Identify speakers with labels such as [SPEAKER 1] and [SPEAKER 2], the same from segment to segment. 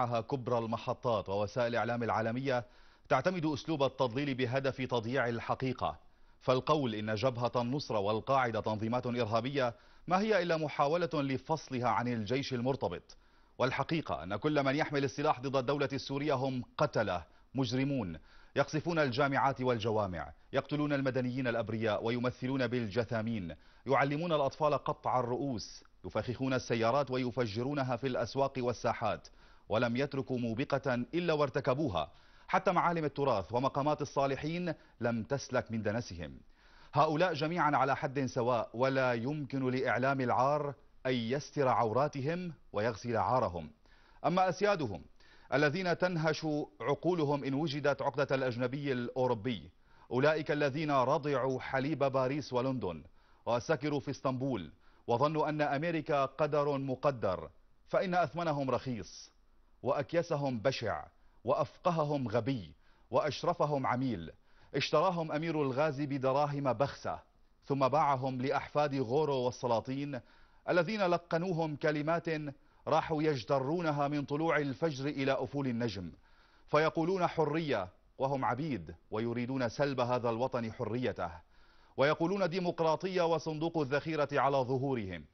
[SPEAKER 1] معها كبرى المحطات ووسائل الإعلام العالمية تعتمد أسلوب التضليل بهدف تضييع الحقيقة فالقول إن جبهة النصرة والقاعدة تنظيمات إرهابية ما هي إلا محاولة لفصلها عن الجيش المرتبط والحقيقة أن كل من يحمل السلاح ضد الدولة السورية هم قتلة مجرمون يقصفون الجامعات والجوامع يقتلون المدنيين الأبرياء ويمثلون بالجثامين يعلمون الأطفال قطع الرؤوس يفخخون السيارات ويفجرونها في الأسواق والساحات ولم يتركوا موبقة إلا وارتكبوها حتى معالم التراث ومقامات الصالحين لم تسلك من دنسهم هؤلاء جميعا على حد سواء ولا يمكن لإعلام العار أن يستر عوراتهم ويغسل عارهم أما أسيادهم الذين تنهش عقولهم إن وجدت عقدة الأجنبي الأوروبي أولئك الذين رضعوا حليب باريس ولندن وسكروا في اسطنبول وظنوا أن أمريكا قدر مقدر فإن أثمنهم رخيص وأكيسهم بشع وأفقههم غبي وأشرفهم عميل اشتراهم أمير الغازي بدراهم بخسة ثم باعهم لأحفاد غورو والسلاطين الذين لقنوهم كلمات راحوا يجترونها من طلوع الفجر إلى أفول النجم فيقولون حرية وهم عبيد ويريدون سلب هذا الوطن حريته ويقولون ديمقراطية وصندوق الذخيرة على ظهورهم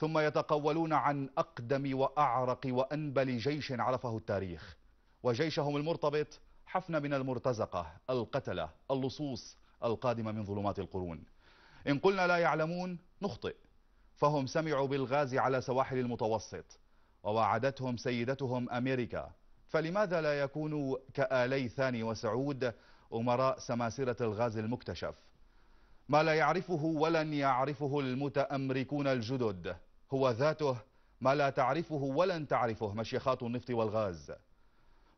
[SPEAKER 1] ثم يتقولون عن أقدم وأعرق وأنبل جيش عرفه التاريخ وجيشهم المرتبط حفن من المرتزقة القتلة اللصوص القادمة من ظلمات القرون إن قلنا لا يعلمون نخطئ فهم سمعوا بالغاز على سواحل المتوسط ووعدتهم سيدتهم أمريكا فلماذا لا يكونوا كآلي ثاني وسعود أمراء سماسرة الغاز المكتشف ما لا يعرفه ولن يعرفه المتأمركون الجدد هو ذاته ما لا تعرفه ولن تعرفه مشيخات النفط والغاز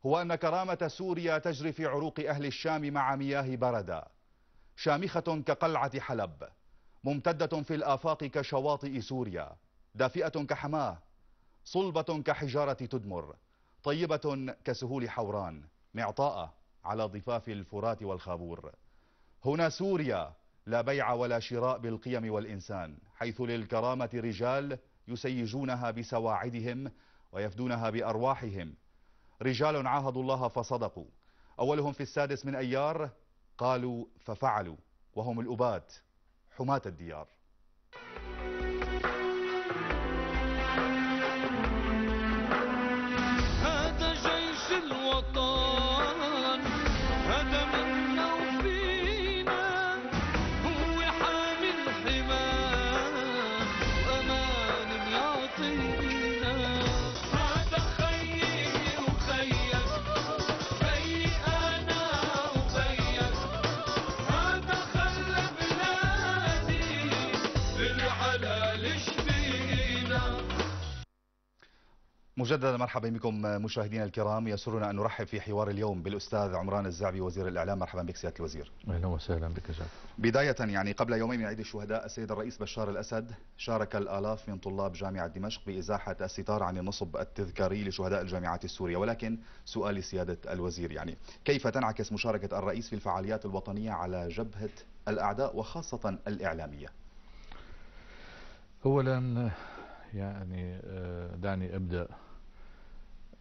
[SPEAKER 1] هو أن كرامة سوريا تجري في عروق أهل الشام مع مياه بردة شامخة كقلعة حلب ممتدة في الآفاق كشواطئ سوريا دافئة كحماة صلبة كحجارة تدمر طيبة كسهول حوران معطاءة على ضفاف الفرات والخابور هنا سوريا لا بيع ولا شراء بالقيم والإنسان حيث للكرامة رجال يسيجونها بسواعدهم ويفدونها بأرواحهم رجال عاهدوا الله فصدقوا أولهم في السادس من أيار قالوا ففعلوا وهم الأبات حماة الديار مجددا مرحبا بكم مشاهدينا الكرام يسرنا ان نرحب في حوار اليوم بالاستاذ عمران الزعبي وزير الاعلام مرحبا بك سياده الوزير
[SPEAKER 2] اهلا وسهلا بك جاد
[SPEAKER 1] بدايه يعني قبل يومين من عيد الشهداء السيد الرئيس بشار الاسد شارك الالاف من طلاب جامعه دمشق بازاحه الستار عن النصب التذكاري لشهداء الجامعات السوريه ولكن سؤال سياده الوزير يعني كيف تنعكس مشاركه الرئيس في الفعاليات الوطنيه على جبهه الاعداء وخاصه الاعلاميه
[SPEAKER 2] اولا يعني آه، دعني ابدا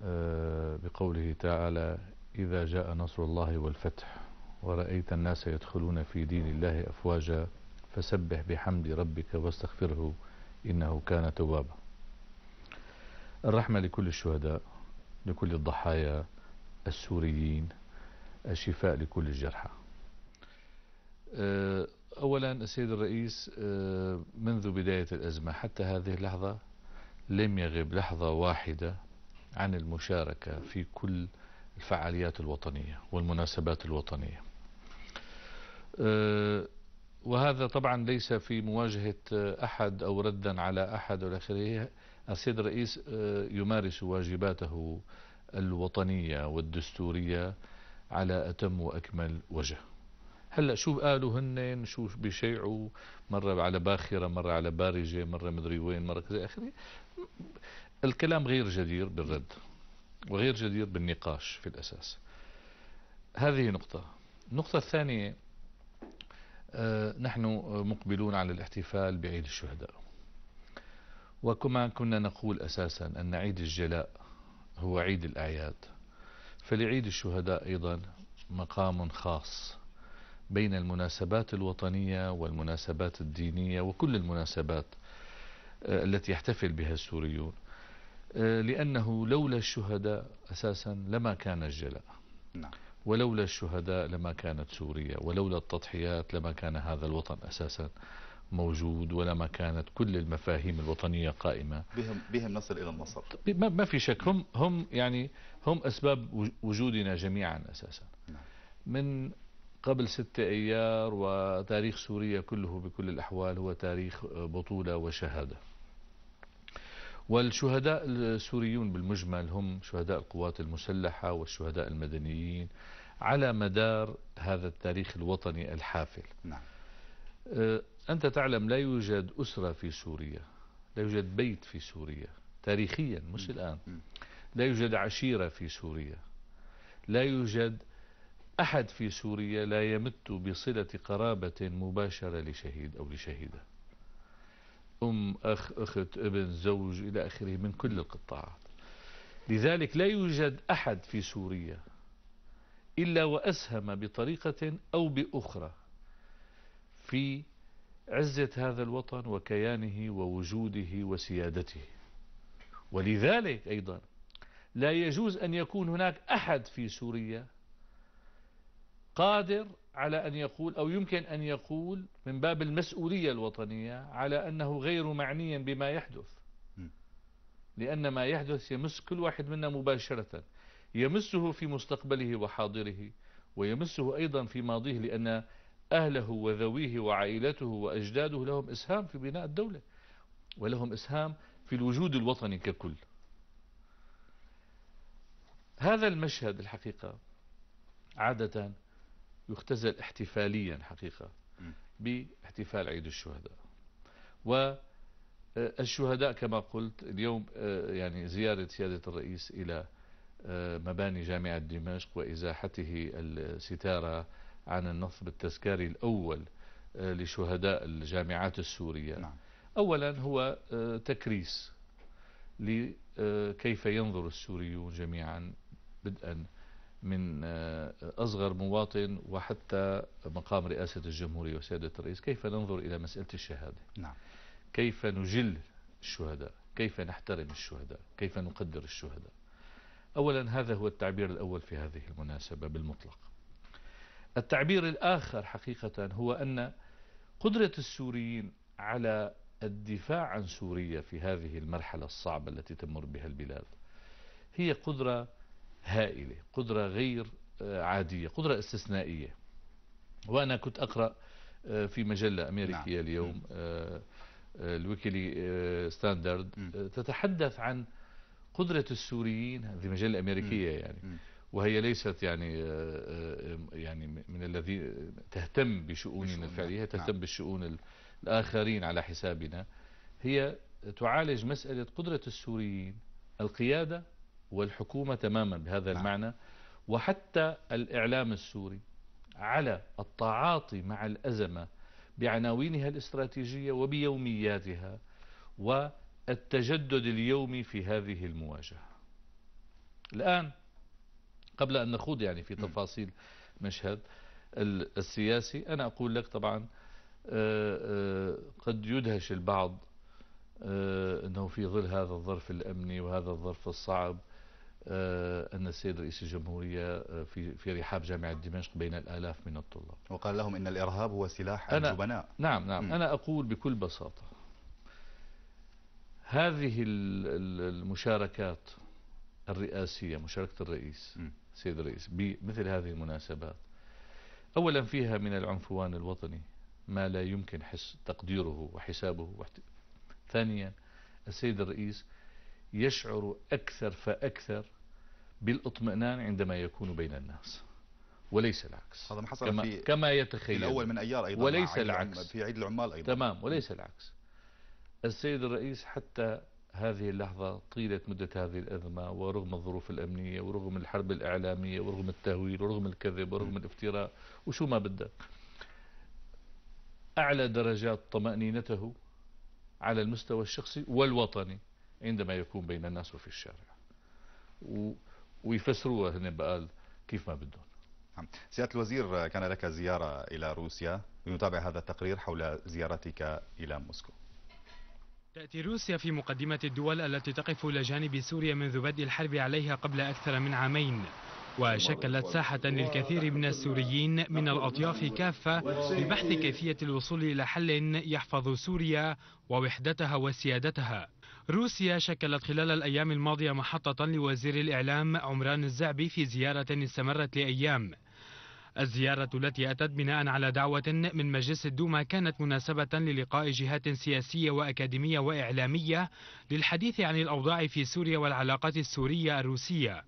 [SPEAKER 2] آه، بقوله تعالى إذا جاء نصر الله والفتح ورأيت الناس يدخلون في دين الله أفواجا فسبح بحمد ربك واستغفره إنه كان توابا الرحمة لكل الشهداء لكل الضحايا السوريين الشفاء لكل الجرحى آه، أولا السيد الرئيس آه، منذ بداية الأزمة حتى هذه اللحظة لم يغب لحظة واحدة عن المشاركة في كل الفعاليات الوطنية والمناسبات الوطنية أه، وهذا طبعا ليس في مواجهة أحد أو ردا على أحد آخره السيد الرئيس أه، يمارس واجباته الوطنية والدستورية على أتم وأكمل وجه هلا شو قالوا هن شو بيشيعوا مرة على باخرة مرة على بارجة مرة مدري وين مرة كذا آخره الكلام غير جدير بالرد وغير جدير بالنقاش في الأساس هذه نقطة النقطة الثانية آه، نحن مقبلون على الاحتفال بعيد الشهداء وكما كنا نقول أساسا أن عيد الجلاء هو عيد الأعياد فلعيد الشهداء أيضا مقام خاص بين المناسبات الوطنية والمناسبات الدينية وكل المناسبات آه، التي يحتفل بها السوريون آه، لأنه لولا الشهداء أساسا لما كان الجلاء نعم. ولولا الشهداء لما كانت سوريا ولولا التضحيات لما كان هذا الوطن أساسا موجود ولما كانت كل المفاهيم الوطنية قائمة بهم, بهم نصل إلى النصر ما في شك هم, هم يعني هم أسباب وجودنا جميعا أساسا نعم. من قبل ستة أيار وتاريخ سوريا كله بكل الأحوال هو تاريخ آه، بطولة وشهادة والشهداء السوريون بالمجمل هم شهداء القوات المسلحة والشهداء المدنيين على مدار هذا التاريخ الوطني الحافل نعم. أه، أنت تعلم لا يوجد أسرة في سوريا لا يوجد بيت في سوريا تاريخيا مش م. الآن لا يوجد عشيرة في سوريا لا يوجد أحد في سوريا لا يمت بصلة قرابة مباشرة لشهيد أو لشهيدة أم أخ أخت ابن زوج إلى آخره من كل القطاعات لذلك لا يوجد أحد في سوريا إلا وأسهم بطريقة أو بأخرى في عزة هذا الوطن وكيانه ووجوده وسيادته ولذلك أيضا لا يجوز أن يكون هناك أحد في سوريا قادر على أن يقول أو يمكن أن يقول من باب المسؤولية الوطنية على أنه غير معني بما يحدث لأن ما يحدث يمس كل واحد منا مباشرة يمسه في مستقبله وحاضره ويمسه أيضا في ماضيه لأن أهله وذويه وعائلته وأجداده لهم إسهام في بناء الدولة ولهم إسهام في الوجود الوطني ككل هذا المشهد الحقيقة عادة يختزل احتفاليا حقيقة باحتفال عيد الشهداء والشهداء كما قلت اليوم آه، يعني زيارة سيادة الرئيس إلى آه، مباني جامعة دمشق وإزاحته الستارة عن النصب التذكاري الأول آه، لشهداء الجامعات السورية نعم. أولا هو تكريس لكيف ينظر السوريون جميعا بدءا من آه، أصغر مواطن وحتى مقام رئاسة الجمهورية وسيادة الرئيس كيف ننظر إلى مسألة الشهادة نعم. كيف نجل الشهداء كيف نحترم الشهداء كيف نقدر الشهداء أولا هذا هو التعبير الأول في هذه المناسبة بالمطلق التعبير الآخر حقيقة هو أن قدرة السوريين على الدفاع عن سوريا في هذه المرحلة الصعبة التي تمر بها البلاد هي قدرة هائلة قدرة غير آه، عادية قدرة استثنائية وأنا كنت أقرأ آه، في مجلة أمريكية نعم. اليوم آه، الويكيلي ستاندرد تتحدث عن قدرة السوريين هذه مجلة أمريكية يعني وهي ليست يعني يعني من الذي تهتم بشؤوننا الفعلية هي تهتم نعم. بالشؤون الآخرين على حسابنا هي تعالج مسألة قدرة السوريين القيادة والحكومة تماما بهذا نعم. المعنى وحتى الإعلام السوري على التعاطي مع الأزمة بعناوينها الاستراتيجية وبيومياتها والتجدد اليومي في هذه المواجهة الآن قبل أن نخوض يعني في تفاصيل مشهد السياسي أنا أقول لك طبعا آه، آه، قد يدهش البعض آه، أنه في ظل هذا الظرف الأمني وهذا الظرف الصعب آه، أن السيد رئيس الجمهورية آه، في في رحاب جامعة دمشق بين الآلاف من الطلاب وقال لهم أن الإرهاب هو سلاح أنا الجبناء نعم نعم م. أنا أقول بكل بساطة هذه المشاركات الرئاسية مشاركة الرئيس السيد سيد الرئيس بمثل هذه المناسبات أولا فيها من العنفوان الوطني ما لا يمكن حس تقديره وحسابه ثانيا السيد الرئيس يشعر أكثر فأكثر بالاطمئنان عندما يكون بين الناس وليس العكس هذا ما حصل كما, في كما يتخيل في الأول من أيار أيضا وليس العكس في عيد العمال أيضا تمام وليس العكس السيد الرئيس حتى هذه اللحظة طيلة مدة هذه الأزمة ورغم الظروف الأمنية ورغم الحرب الإعلامية ورغم التهويل ورغم الكذب ورغم الافتراء وشو ما بدك أعلى درجات طمأنينته على المستوى الشخصي والوطني عندما يكون بين الناس وفي الشارع و... ويفسروها هنا بقى كيف ما بدهم نعم. سيادة الوزير كان لك زيارة
[SPEAKER 1] إلى روسيا لنتابع هذا التقرير حول زيارتك إلى موسكو
[SPEAKER 3] تأتي روسيا في مقدمة الدول التي تقف إلى جانب سوريا منذ بدء الحرب عليها قبل أكثر من عامين وشكلت ساحة للكثير من السوريين من الأطياف كافة لبحث كيفية الوصول إلى حل يحفظ سوريا ووحدتها وسيادتها روسيا شكلت خلال الأيام الماضية محطة لوزير الإعلام عمران الزعبي في زيارة استمرت لأيام الزيارة التي أتت بناء على دعوة من مجلس الدوما كانت مناسبة للقاء جهات سياسية وأكاديمية وإعلامية للحديث عن الأوضاع في سوريا والعلاقات السورية الروسية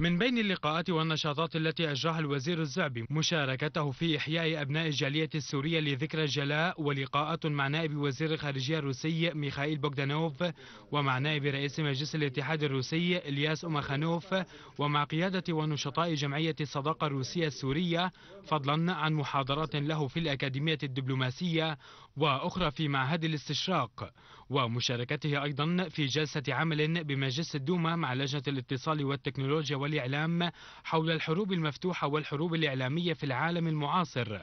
[SPEAKER 3] من بين اللقاءات والنشاطات التي أجراها الوزير الزعبي مشاركته في إحياء أبناء الجالية السورية لذكرى الجلاء ولقاءات مع نائب وزير الخارجية الروسي ميخائيل بوغدانوف ومع نائب رئيس مجلس الاتحاد الروسي الياس أمخانوف ومع قيادة ونشطاء جمعية الصداقة الروسية السورية فضلا عن محاضرات له في الأكاديمية الدبلوماسية وأخرى في معهد الاستشراق ومشاركته أيضا في جلسة عمل بمجلس الدوما مع لجنة الاتصال والتكنولوجيا والإعلام حول الحروب المفتوحة والحروب الإعلامية في العالم المعاصر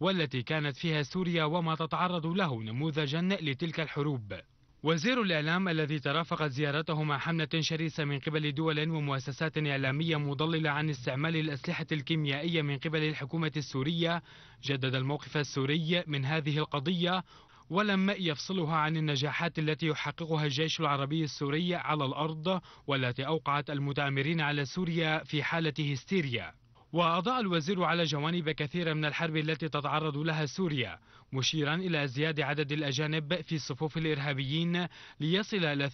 [SPEAKER 3] والتي كانت فيها سوريا وما تتعرض له نموذجا لتلك الحروب وزير الإعلام الذي ترافقت زيارته مع حملة شرسة من قبل دول ومؤسسات إعلامية مضللة عن استعمال الأسلحة الكيميائية من قبل الحكومة السورية جدد الموقف السوري من هذه القضية ولم يفصلها عن النجاحات التي يحققها الجيش العربي السوري على الأرض والتي أوقعت المتآمرين على سوريا في حالة هستيريا وأضاء الوزير على جوانب كثيرة من الحرب التي تتعرض لها سوريا مشيرا إلى ازياد عدد الأجانب في صفوف الإرهابيين ليصل إلى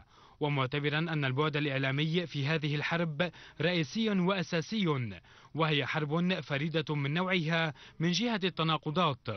[SPEAKER 3] 80% ومعتبرا أن البعد الإعلامي في هذه الحرب رئيسي وأساسي وهي حرب فريدة من نوعها من جهة التناقضات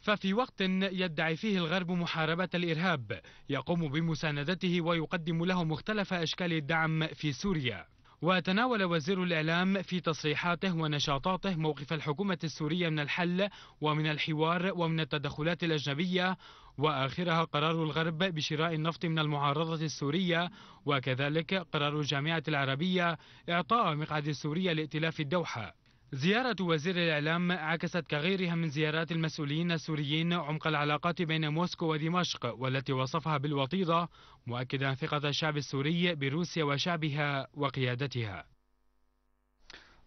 [SPEAKER 3] ففي وقت يدعي فيه الغرب محاربة الإرهاب يقوم بمساندته ويقدم له مختلف أشكال الدعم في سوريا وتناول وزير الإعلام في تصريحاته ونشاطاته موقف الحكومة السورية من الحل ومن الحوار ومن التدخلات الأجنبية وآخرها قرار الغرب بشراء النفط من المعارضة السورية وكذلك قرار الجامعة العربية إعطاء مقعد سوريا لائتلاف الدوحة زيارة وزير الإعلام عكست كغيرها من زيارات المسؤولين السوريين عمق العلاقات بين موسكو ودمشق والتي وصفها بالوطيدة مؤكدا ثقة الشعب السوري بروسيا وشعبها وقيادتها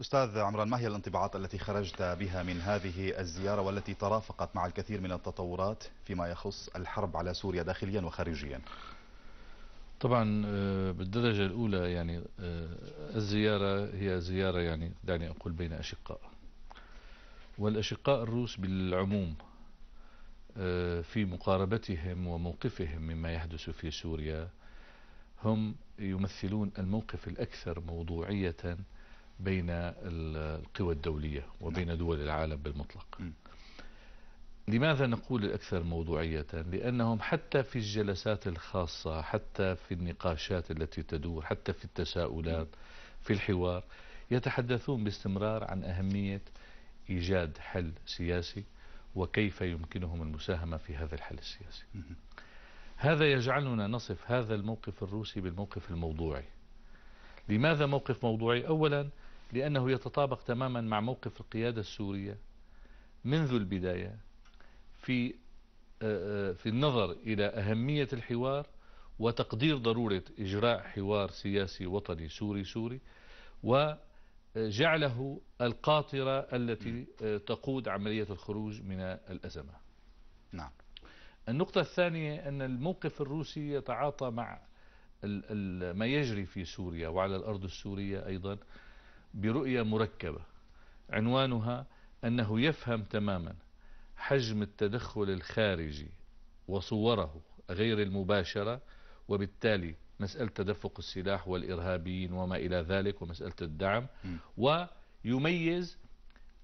[SPEAKER 1] أستاذ عمران ما هي الانطباعات التي خرجت بها من هذه الزيارة والتي ترافقت مع الكثير من التطورات فيما يخص الحرب على سوريا
[SPEAKER 2] داخليا وخارجيا؟ طبعا آه، بالدرجة الأولى يعني آه، الزيارة هي زيارة يعني دعني أقول بين أشقاء والأشقاء الروس بالعموم آه، في مقاربتهم وموقفهم مما يحدث في سوريا هم يمثلون الموقف الأكثر موضوعية بين القوى الدولية وبين نعم. دول العالم بالمطلق لماذا نقول الأكثر موضوعية؟ لأنهم حتى في الجلسات الخاصة حتى في النقاشات التي تدور حتى في التساؤلات في الحوار يتحدثون باستمرار عن أهمية إيجاد حل سياسي وكيف يمكنهم المساهمة في هذا الحل السياسي هذا يجعلنا نصف هذا الموقف الروسي بالموقف الموضوعي لماذا موقف موضوعي؟ أولا لأنه يتطابق تماما مع موقف القيادة السورية منذ البداية في آه، آه، في النظر إلى أهمية الحوار وتقدير ضرورة إجراء حوار سياسي وطني سوري سوري وجعله القاطرة التي آه، تقود عملية الخروج من الأزمة نعم النقطة الثانية أن الموقف الروسي يتعاطى مع ما يجري في سوريا وعلى الأرض السورية أيضا برؤية مركبة عنوانها أنه يفهم تماما حجم التدخل الخارجي وصوره غير المباشرة وبالتالي مسألة تدفق السلاح والإرهابيين وما إلى ذلك ومسألة الدعم ويميز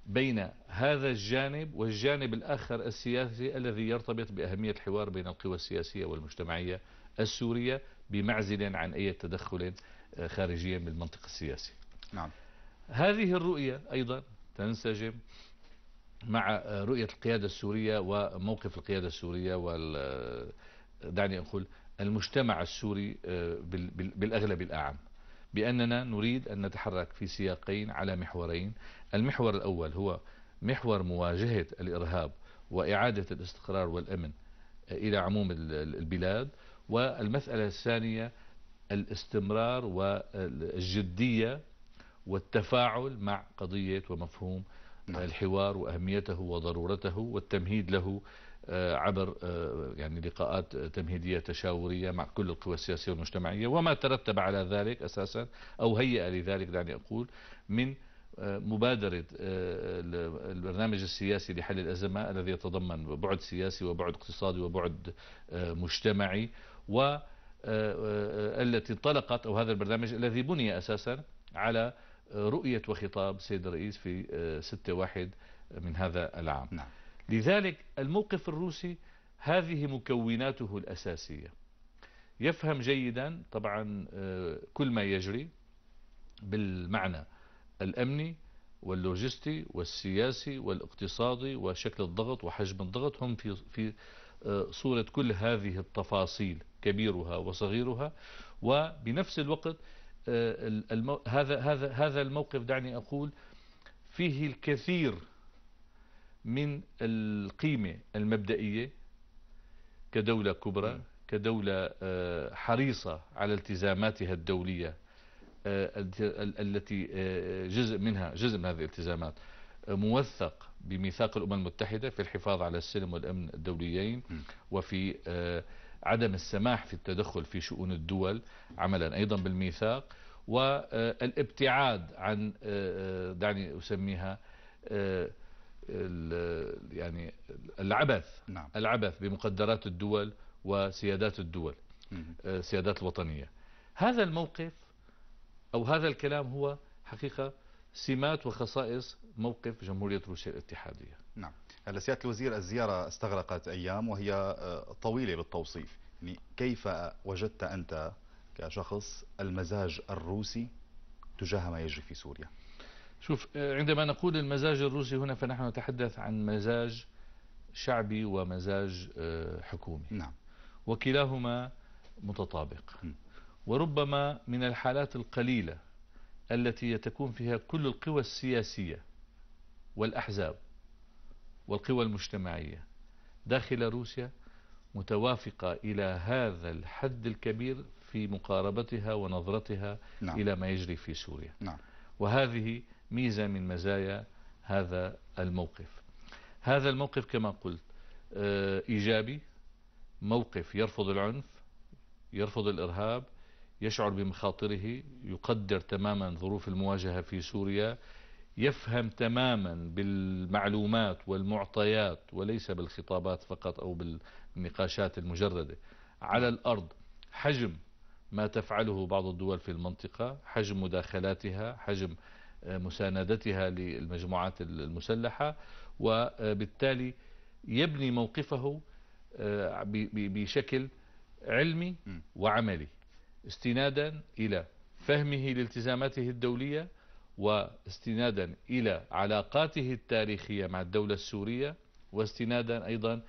[SPEAKER 2] بين هذا الجانب والجانب الآخر السياسي الذي يرتبط بأهمية الحوار بين القوى السياسية والمجتمعية السورية بمعزل عن أي تدخل آه، خارجي من المنطقة السياسي نعم. هذه الرؤية أيضا تنسجم مع رؤية القيادة السورية وموقف القيادة السورية وال دعني أقول المجتمع السوري آه، بالأغلب الأعم بأننا نريد أن نتحرك في سياقين على محورين المحور الأول هو محور مواجهة الإرهاب وإعادة الاستقرار والأمن آه، إلى عموم البلاد والمسألة الثانية الاستمرار والجدية والتفاعل مع قضية ومفهوم نعم. الحوار وأهميته وضرورته والتمهيد له آه، عبر آه، يعني لقاءات تمهيدية تشاورية مع كل القوى السياسية والمجتمعية وما ترتب على ذلك أساسا أو هيئ لذلك دعني أقول من آه، مبادرة البرنامج السياسي لحل الأزمة الذي يتضمن بعد سياسي وبعد اقتصادي وبعد مجتمعي و التي انطلقت أو هذا البرنامج الذي بني أساسا على رؤية وخطاب سيد الرئيس في 6-1 آه، من هذا العام نعم. لذلك الموقف الروسي هذه مكوناته الأساسية يفهم جيدا طبعا آه، كل ما يجري بالمعنى الأمني واللوجستي والسياسي والاقتصادي وشكل الضغط وحجم الضغط هم في في آه، صورة كل هذه التفاصيل كبيرها وصغيرها وبنفس الوقت آه، هذا هذا هذا الموقف دعني أقول فيه الكثير من القيمة المبدئية كدولة كبرى كدولة آه، حريصة على التزاماتها الدولية آه، التي جزء منها جزء من هذه الالتزامات موثق بميثاق الأمم المتحدة في الحفاظ على السلم والأمن الدوليين وفي عدم السماح في التدخل في شؤون الدول عملا أيضا بالميثاق والابتعاد عن آه، آه، دعني أسميها آه، يعني العبث نعم. العبث بمقدرات الدول وسيادات الدول السيادات الوطنية هذا الموقف أو هذا الكلام هو حقيقة سمات وخصائص موقف جمهورية روسيا الاتحادية
[SPEAKER 1] نعم هلا سيادة الوزير الزيارة استغرقت أيام وهي طويلة بالتوصيف كيف وجدت أنت كشخص المزاج الروسي
[SPEAKER 2] تجاه ما يجري في سوريا شوف آه، عندما نقول المزاج الروسي هنا فنحن نتحدث عن مزاج شعبي ومزاج آه، حكومي نعم. وكلاهما متطابق م. وربما من الحالات القليلة التي تكون فيها كل القوى السياسية والأحزاب والقوى المجتمعية داخل روسيا متوافقة إلى هذا الحد الكبير في مقاربتها ونظرتها نعم. إلى ما يجري في سوريا نعم. وهذه ميزة من مزايا هذا الموقف هذا الموقف كما قلت آه، إيجابي موقف يرفض العنف يرفض الإرهاب يشعر بمخاطره يقدر تماما ظروف المواجهة في سوريا يفهم تماما بالمعلومات والمعطيات وليس بالخطابات فقط أو بال النقاشات المجردة على الأرض حجم ما تفعله بعض الدول في المنطقة حجم مداخلاتها حجم آه، مساندتها للمجموعات المسلحة وبالتالي يبني موقفه آه، بشكل علمي وعملي استنادا إلى فهمه لالتزاماته الدولية واستنادا إلى علاقاته التاريخية مع الدولة السورية واستنادا أيضا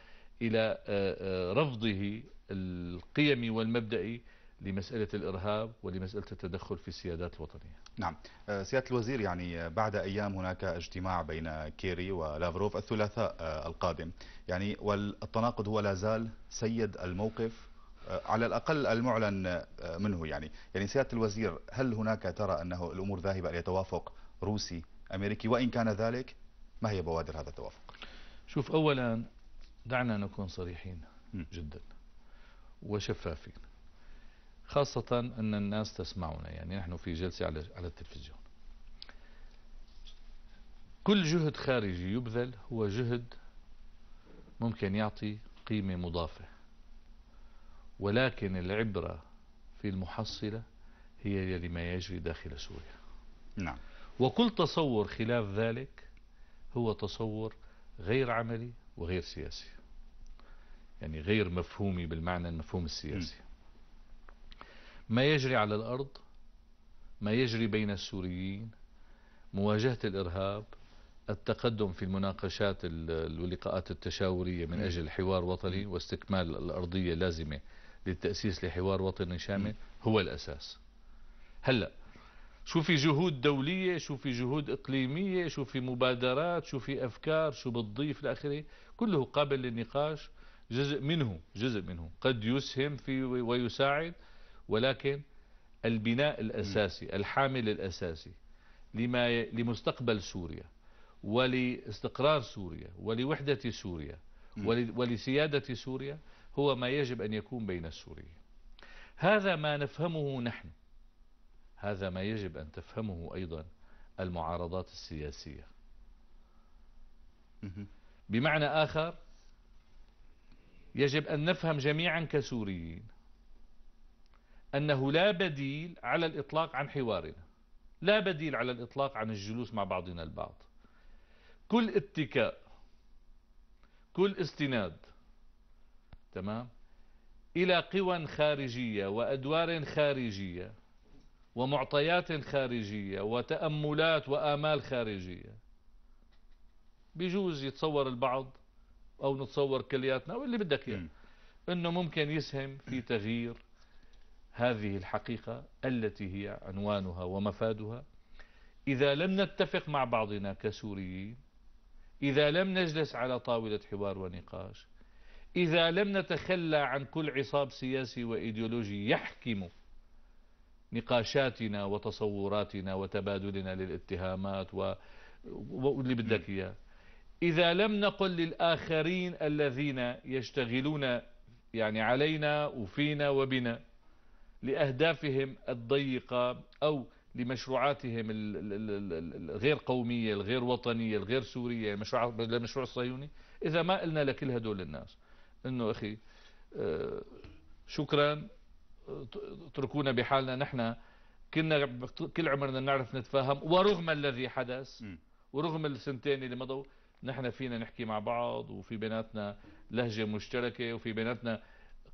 [SPEAKER 2] إلى آه، آه، رفضه القيمي والمبدئي لمسألة الإرهاب ولمسألة التدخل في السيادات الوطنية
[SPEAKER 1] نعم آه، سيادة الوزير يعني بعد أيام هناك اجتماع بين كيري ولافروف الثلاثاء القادم يعني والتناقض هو لا زال سيد الموقف على الأقل المعلن منه يعني يعني سيادة الوزير هل هناك ترى أنه الأمور ذاهبة إلى توافق روسي أمريكي وإن كان ذلك ما هي بوادر هذا
[SPEAKER 2] التوافق شوف أولا دعنا نكون صريحين جدا وشفافين خاصة أن الناس تسمعنا يعني نحن في جلسة على على التلفزيون كل جهد خارجي يبذل هو جهد ممكن يعطي قيمة مضافة ولكن العبرة في المحصلة هي لما يجري داخل سوريا نعم وكل تصور خلاف ذلك هو تصور غير عملي وغير سياسي يعني غير مفهومي بالمعنى المفهوم السياسي ما يجري على الأرض ما يجري بين السوريين مواجهة الإرهاب التقدم في المناقشات واللقاءات التشاورية من أجل الحوار وطني واستكمال الأرضية اللازمة للتأسيس لحوار وطني شامل هو الأساس هلأ شو في جهود دولية شو في جهود إقليمية شو في مبادرات شو في أفكار شو بتضيف لآخره كله قابل للنقاش جزء منه جزء منه قد يسهم في ويساعد ولكن البناء الأساسي الحامل الأساسي لما لمستقبل سوريا ولاستقرار سوريا ولوحدة سوريا ولسيادة سوريا هو ما يجب أن يكون بين السوريين هذا ما نفهمه نحن هذا ما يجب أن تفهمه أيضا المعارضات السياسية بمعنى آخر يجب أن نفهم جميعا كسوريين أنه لا بديل على الإطلاق عن حوارنا لا بديل على الإطلاق عن الجلوس مع بعضنا البعض كل اتكاء كل استناد تمام إلى قوى خارجية وأدوار خارجية ومعطيات خارجية وتأملات وآمال خارجية بجوز يتصور البعض أو نتصور كلياتنا واللي بدك إياه أنه ممكن يسهم في تغيير هذه الحقيقة التي هي عنوانها ومفادها إذا لم نتفق مع بعضنا كسوريين إذا لم نجلس على طاولة حوار ونقاش إذا لم نتخلى عن كل عصاب سياسي وإيديولوجي يحكم نقاشاتنا وتصوراتنا وتبادلنا للاتهامات واللي بدك إياه إذا لم نقل للآخرين الذين يشتغلون يعني علينا وفينا وبنا لأهدافهم الضيقة أو لمشروعاتهم الغير قومية الغير وطنية الغير سورية المشروع, المشروع الصهيوني إذا ما قلنا لكل هدول الناس إنه أخي آه، شكرا اتركونا بحالنا نحن كنا كل عمرنا نعرف نتفاهم ورغم الذي حدث ورغم السنتين اللي مضوا نحن فينا نحكي مع بعض وفي بيناتنا لهجة مشتركة وفي بيناتنا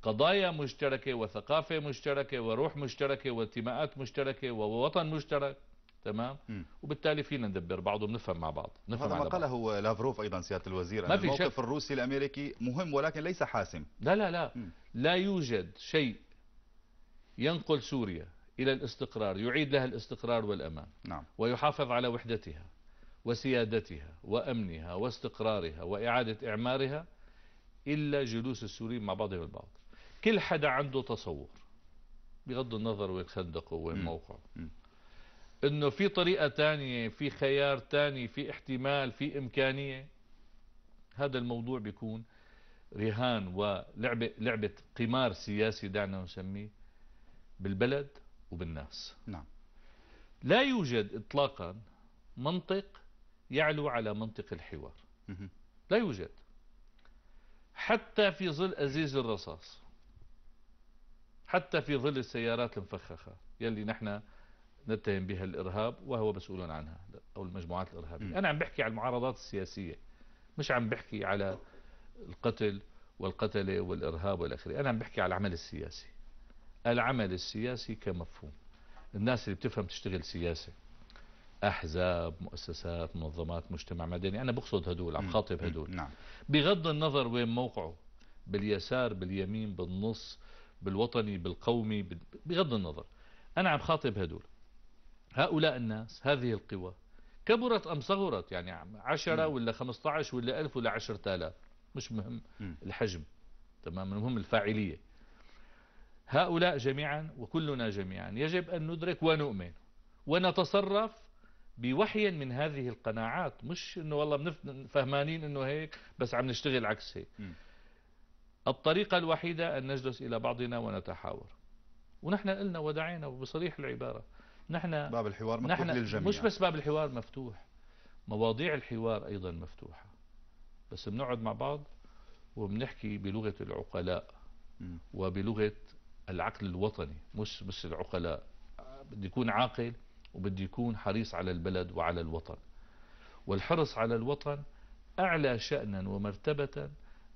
[SPEAKER 2] قضايا مشتركة وثقافة مشتركة وروح مشتركة وانتماءات مشتركة ووطن مشترك تمام مم. وبالتالي فينا ندبر بعض وبنفهم مع بعض نفهم هذا ما قاله لافروف ايضا سياده الوزير ما في الموقف
[SPEAKER 1] شك. الروسي الامريكي مهم ولكن ليس حاسم
[SPEAKER 2] لا لا لا مم. لا يوجد شيء ينقل سوريا إلى الاستقرار يعيد لها الاستقرار والأمان نعم. ويحافظ على وحدتها وسيادتها وأمنها واستقرارها وإعادة إعمارها إلا جلوس السوريين مع بعضهم البعض كل حدا عنده تصور بغض النظر وين خندقه وين موقعه انه في طريقة تانية في خيار تاني في احتمال في امكانية هذا الموضوع بيكون رهان ولعبة لعبة قمار سياسي دعنا نسميه بالبلد وبالناس نعم لا يوجد إطلاقا منطق يعلو على منطق الحوار لا يوجد حتى في ظل أزيز الرصاص حتى في ظل السيارات المفخخة يلي نحن نتهم بها الإرهاب وهو مسؤول عنها أو المجموعات الإرهابية أنا عم بحكي على المعارضات السياسية مش عم بحكي على القتل والقتلة والإرهاب والأخرى أنا عم بحكي على العمل السياسي العمل السياسي كمفهوم الناس اللي بتفهم تشتغل سياسة أحزاب مؤسسات منظمات مجتمع مدني أنا بقصد هدول عم خاطب هدول نعم. بغض النظر وين موقعه باليسار باليمين بالنص بالوطني بالقومي بغض النظر أنا عم خاطب هدول هؤلاء الناس هذه القوى كبرت أم صغرت يعني عشرة ولا عشر ولا ألف ولا عشرة آلاف مش مهم الحجم تمام المهم الفاعلية هؤلاء جميعا وكلنا جميعا يجب أن ندرك ونؤمن ونتصرف بوحي من هذه القناعات مش انه والله فهمانين انه هيك بس عم نشتغل عكس هيك الطريقة الوحيدة أن نجلس إلى بعضنا ونتحاور ونحن قلنا ودعينا وبصريح العبارة نحن باب الحوار مفتوح نحن للجميع مش بس باب الحوار مفتوح مواضيع الحوار أيضا مفتوحة بس بنقعد مع بعض وبنحكي بلغة العقلاء وبلغة العقل الوطني مش مش العقلاء بده يكون عاقل وبده يكون حريص على البلد وعلى الوطن والحرص على الوطن أعلى شأنا ومرتبة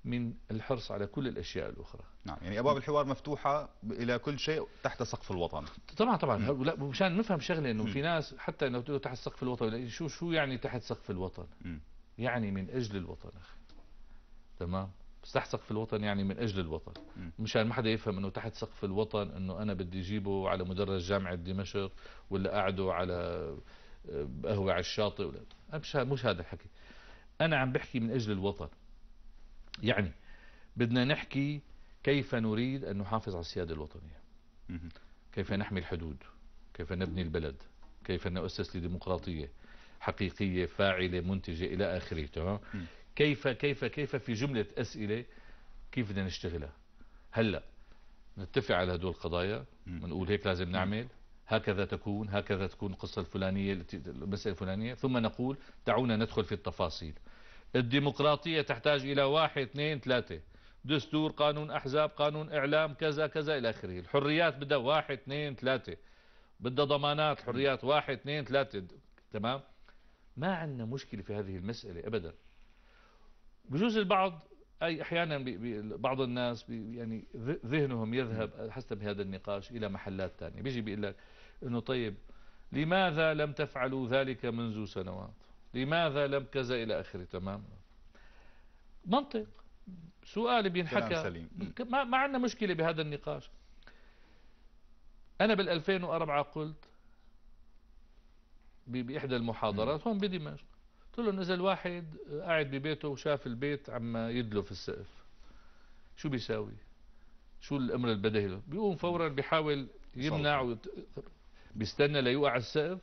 [SPEAKER 2] من الحرص على كل الأشياء الأخرى نعم يعني أبواب الحوار مفتوحة إلى كل شيء تحت سقف الوطن طبعا طبعا لا مشان نفهم شغلة أنه في ناس حتى لو تقول تحت سقف الوطن شو شو يعني تحت سقف الوطن م. يعني من أجل الوطن أخي تمام تحت سقف الوطن يعني من اجل الوطن مشان ما حدا يفهم انه تحت سقف الوطن انه انا بدي اجيبه على مدرج جامعه دمشق ولا قعده على آه، قهوه على الشاطئ ولا مش مش هذا الحكي انا عم بحكي من اجل الوطن يعني بدنا نحكي كيف نريد ان نحافظ على السياده الوطنيه كيف نحمي الحدود كيف نبني البلد كيف نؤسس لديمقراطيه حقيقيه فاعله منتجه الى اخره تمام كيف كيف كيف في جملة أسئلة كيف بدنا نشتغلها هلا نتفق على هدول القضايا ونقول هيك لازم نعمل هكذا تكون هكذا تكون القصة الفلانية المسألة الفلانية ثم نقول دعونا ندخل في التفاصيل الديمقراطية تحتاج إلى واحد اثنين ثلاثة دستور قانون أحزاب قانون إعلام كذا كذا إلى آخره الحريات بدها واحد اثنين ثلاثة بدها ضمانات حريات واحد اثنين ثلاثة تمام ما عندنا مشكلة في هذه المسألة أبدا بجوز البعض أي أحيانا بعض الناس يعني ذهنهم يذهب حسب هذا النقاش إلى محلات ثانية بيجي بيقول لك أنه طيب لماذا لم تفعلوا ذلك منذ سنوات لماذا لم كذا إلى آخره تمام منطق سؤال بينحكى ما, ما عندنا مشكلة بهذا النقاش أنا بال2004 قلت بإحدى المحاضرات هون بدمشق قلت له اذا الواحد قاعد ببيته وشاف البيت عم يدلو في السقف شو بيساوي شو الامر البدهي له بيقوم فورا بيحاول يمنع ويت... بيستنى ليوقع السقف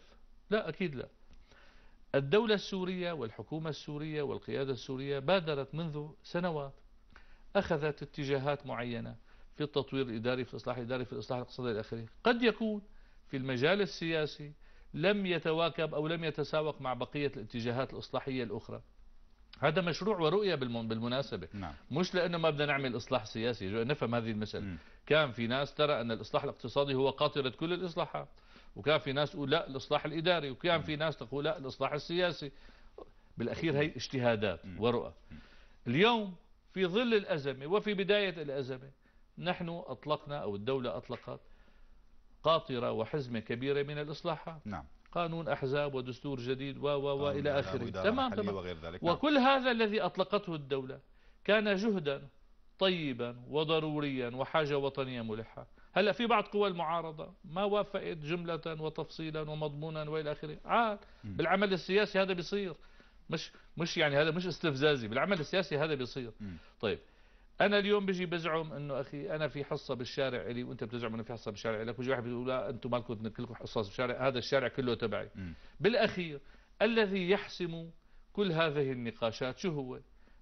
[SPEAKER 2] لا اكيد لا الدولة السورية والحكومة السورية والقيادة السورية بادرت منذ سنوات أخذت اتجاهات معينة في التطوير الإداري في الإصلاح الإداري في الإصلاح الاقتصادي الى قد يكون في المجال السياسي لم يتواكب أو لم يتساوق مع بقية الاتجاهات الإصلاحية الأخرى هذا مشروع ورؤية بالمناسبة نعم. مش لأنه ما بدنا نعمل إصلاح سياسي نفهم هذه المسألة م. كان في ناس ترى أن الإصلاح الاقتصادي هو قاطرة كل الإصلاحات وكان في ناس تقول لا الإصلاح الإداري وكان م. في ناس تقول لا الإصلاح السياسي بالأخير هي اجتهادات م. ورؤى اليوم في ظل الأزمة وفي بداية الأزمة نحن أطلقنا أو الدولة أطلقت قاطرة وحزمة كبيرة من الإصلاحات نعم قانون أحزاب ودستور جديد و و و وإلى آه، نعم، آخره نعم، تمام تمام وغير ذلك. نعم. وكل هذا الذي أطلقته الدولة كان جهدا طيبا وضروريا وحاجة وطنية ملحة هلا في بعض قوى المعارضة ما وافقت جملة وتفصيلا ومضمونا وإلى آخره عاد بالعمل السياسي هذا بيصير مش مش يعني هذا مش استفزازي بالعمل السياسي هذا بيصير طيب انا اليوم بجي بزعم انه اخي انا في حصه بالشارع الي وانت بتزعم انه في حصه بالشارع لك وجي واحد بيقول لا انتم مالكم كلكم حصص بالشارع هذا الشارع كله تبعي م. بالاخير الذي يحسم كل هذه النقاشات شو هو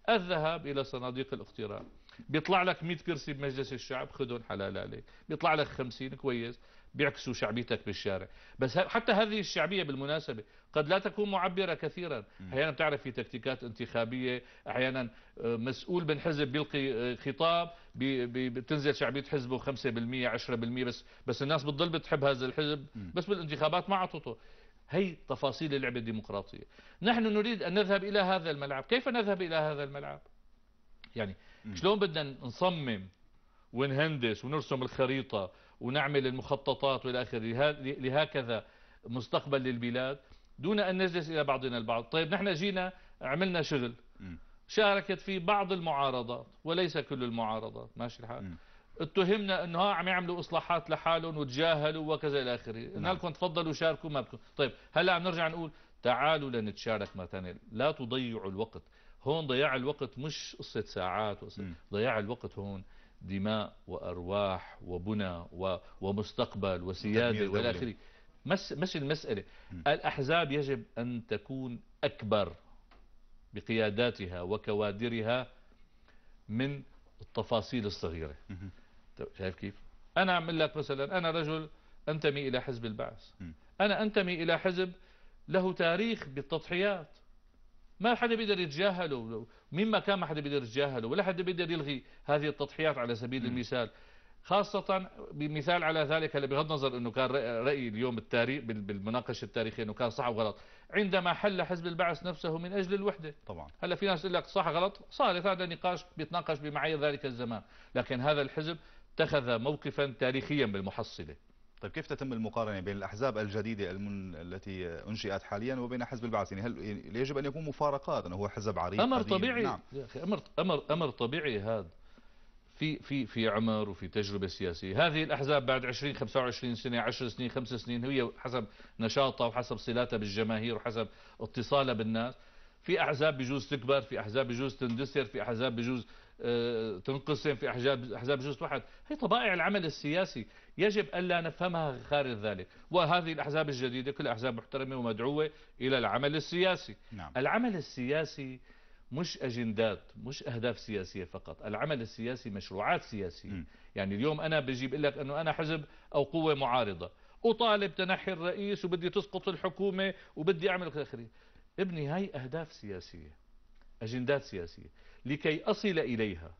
[SPEAKER 2] الذهاب الى صناديق الاقتراع بيطلع لك 100 كرسي بمجلس الشعب خذهم حلال عليك بيطلع لك 50 كويس بيعكسوا شعبيتك بالشارع بس حتى هذه الشعبية بالمناسبة قد لا تكون معبرة كثيرا أحيانا تعرف في تكتيكات انتخابية أحيانا آه، مسؤول من حزب بيلقي آه، خطاب بتنزل شعبية حزبه 5% 10% بس بس الناس بتضل بتحب هذا الحزب بس بالانتخابات ما عطته هي تفاصيل اللعبة الديمقراطية نحن نريد أن نذهب إلى هذا الملعب كيف نذهب إلى هذا الملعب يعني شلون بدنا نصمم ونهندس ونرسم الخريطة ونعمل المخططات والى اخره لهكذا مستقبل للبلاد دون أن نجلس إلى بعضنا البعض طيب نحن جينا عملنا شغل شاركت في بعض المعارضات وليس كل المعارضات ماشي الحال اتهمنا انه ها عم يعملوا اصلاحات لحالهم وتجاهلوا وكذا الى اخره نعم. قلنا لكم تفضلوا شاركوا ما بدكم طيب هلا عم نرجع نقول تعالوا لنتشارك ثانيه، لا تضيعوا الوقت هون ضياع الوقت مش قصه ساعات وقصة ضياع الوقت هون دماء وأرواح وبنى ومستقبل وسيادة والى اخره مش المسألة الأحزاب يجب أن تكون أكبر بقياداتها وكوادرها من التفاصيل الصغيرة طيب، شايف كيف أنا أعمل لك مثلا أنا رجل أنتمي إلى حزب البعث أنا أنتمي إلى حزب له تاريخ بالتضحيات ما حدا بيقدر يتجاهله مما كان ما حدا بيقدر يتجاهله ولا حدا بيقدر يلغي هذه التضحيات على سبيل المثال خاصة بمثال على ذلك اللي بغض النظر انه كان رأيي اليوم التاريخ بالمناقشة التاريخية انه كان صح وغلط عندما حل حزب البعث نفسه من اجل الوحدة طبعا هلا في ناس يقول لك صح غلط صالح هذا نقاش بيتناقش بمعايير ذلك الزمان لكن هذا الحزب اتخذ موقفا تاريخيا بالمحصلة
[SPEAKER 1] طيب كيف تتم المقارنة بين الأحزاب الجديدة المن... التي أنشئت حاليا وبين حزب البعث يعني هل يجب أن يكون مفارقات أنه هو حزب عريق أمر قديم. طبيعي نعم.
[SPEAKER 2] يا أخي أمر أمر أمر طبيعي هذا في في في عمر وفي تجربة سياسية هذه الأحزاب بعد 20 25 سنة 10 سنين 5 سنين هي حسب نشاطها وحسب صلاتها بالجماهير وحسب اتصالها بالناس في أحزاب بجوز تكبر في أحزاب بجوز تندثر في أحزاب بجوز آه، تنقسم في احزاب احزاب جزء واحد هي طبائع العمل السياسي يجب الا نفهمها خارج ذلك وهذه الاحزاب الجديده كلها احزاب محترمه ومدعوه الى العمل السياسي نعم. العمل السياسي مش اجندات مش اهداف سياسيه فقط العمل السياسي مشروعات سياسيه م. يعني اليوم انا بجيب لك انه انا حزب او قوه معارضه اطالب تنحي الرئيس وبدي تسقط الحكومه وبدي اعمل اخره ابني هاي اهداف سياسيه اجندات سياسيه لكي أصل إليها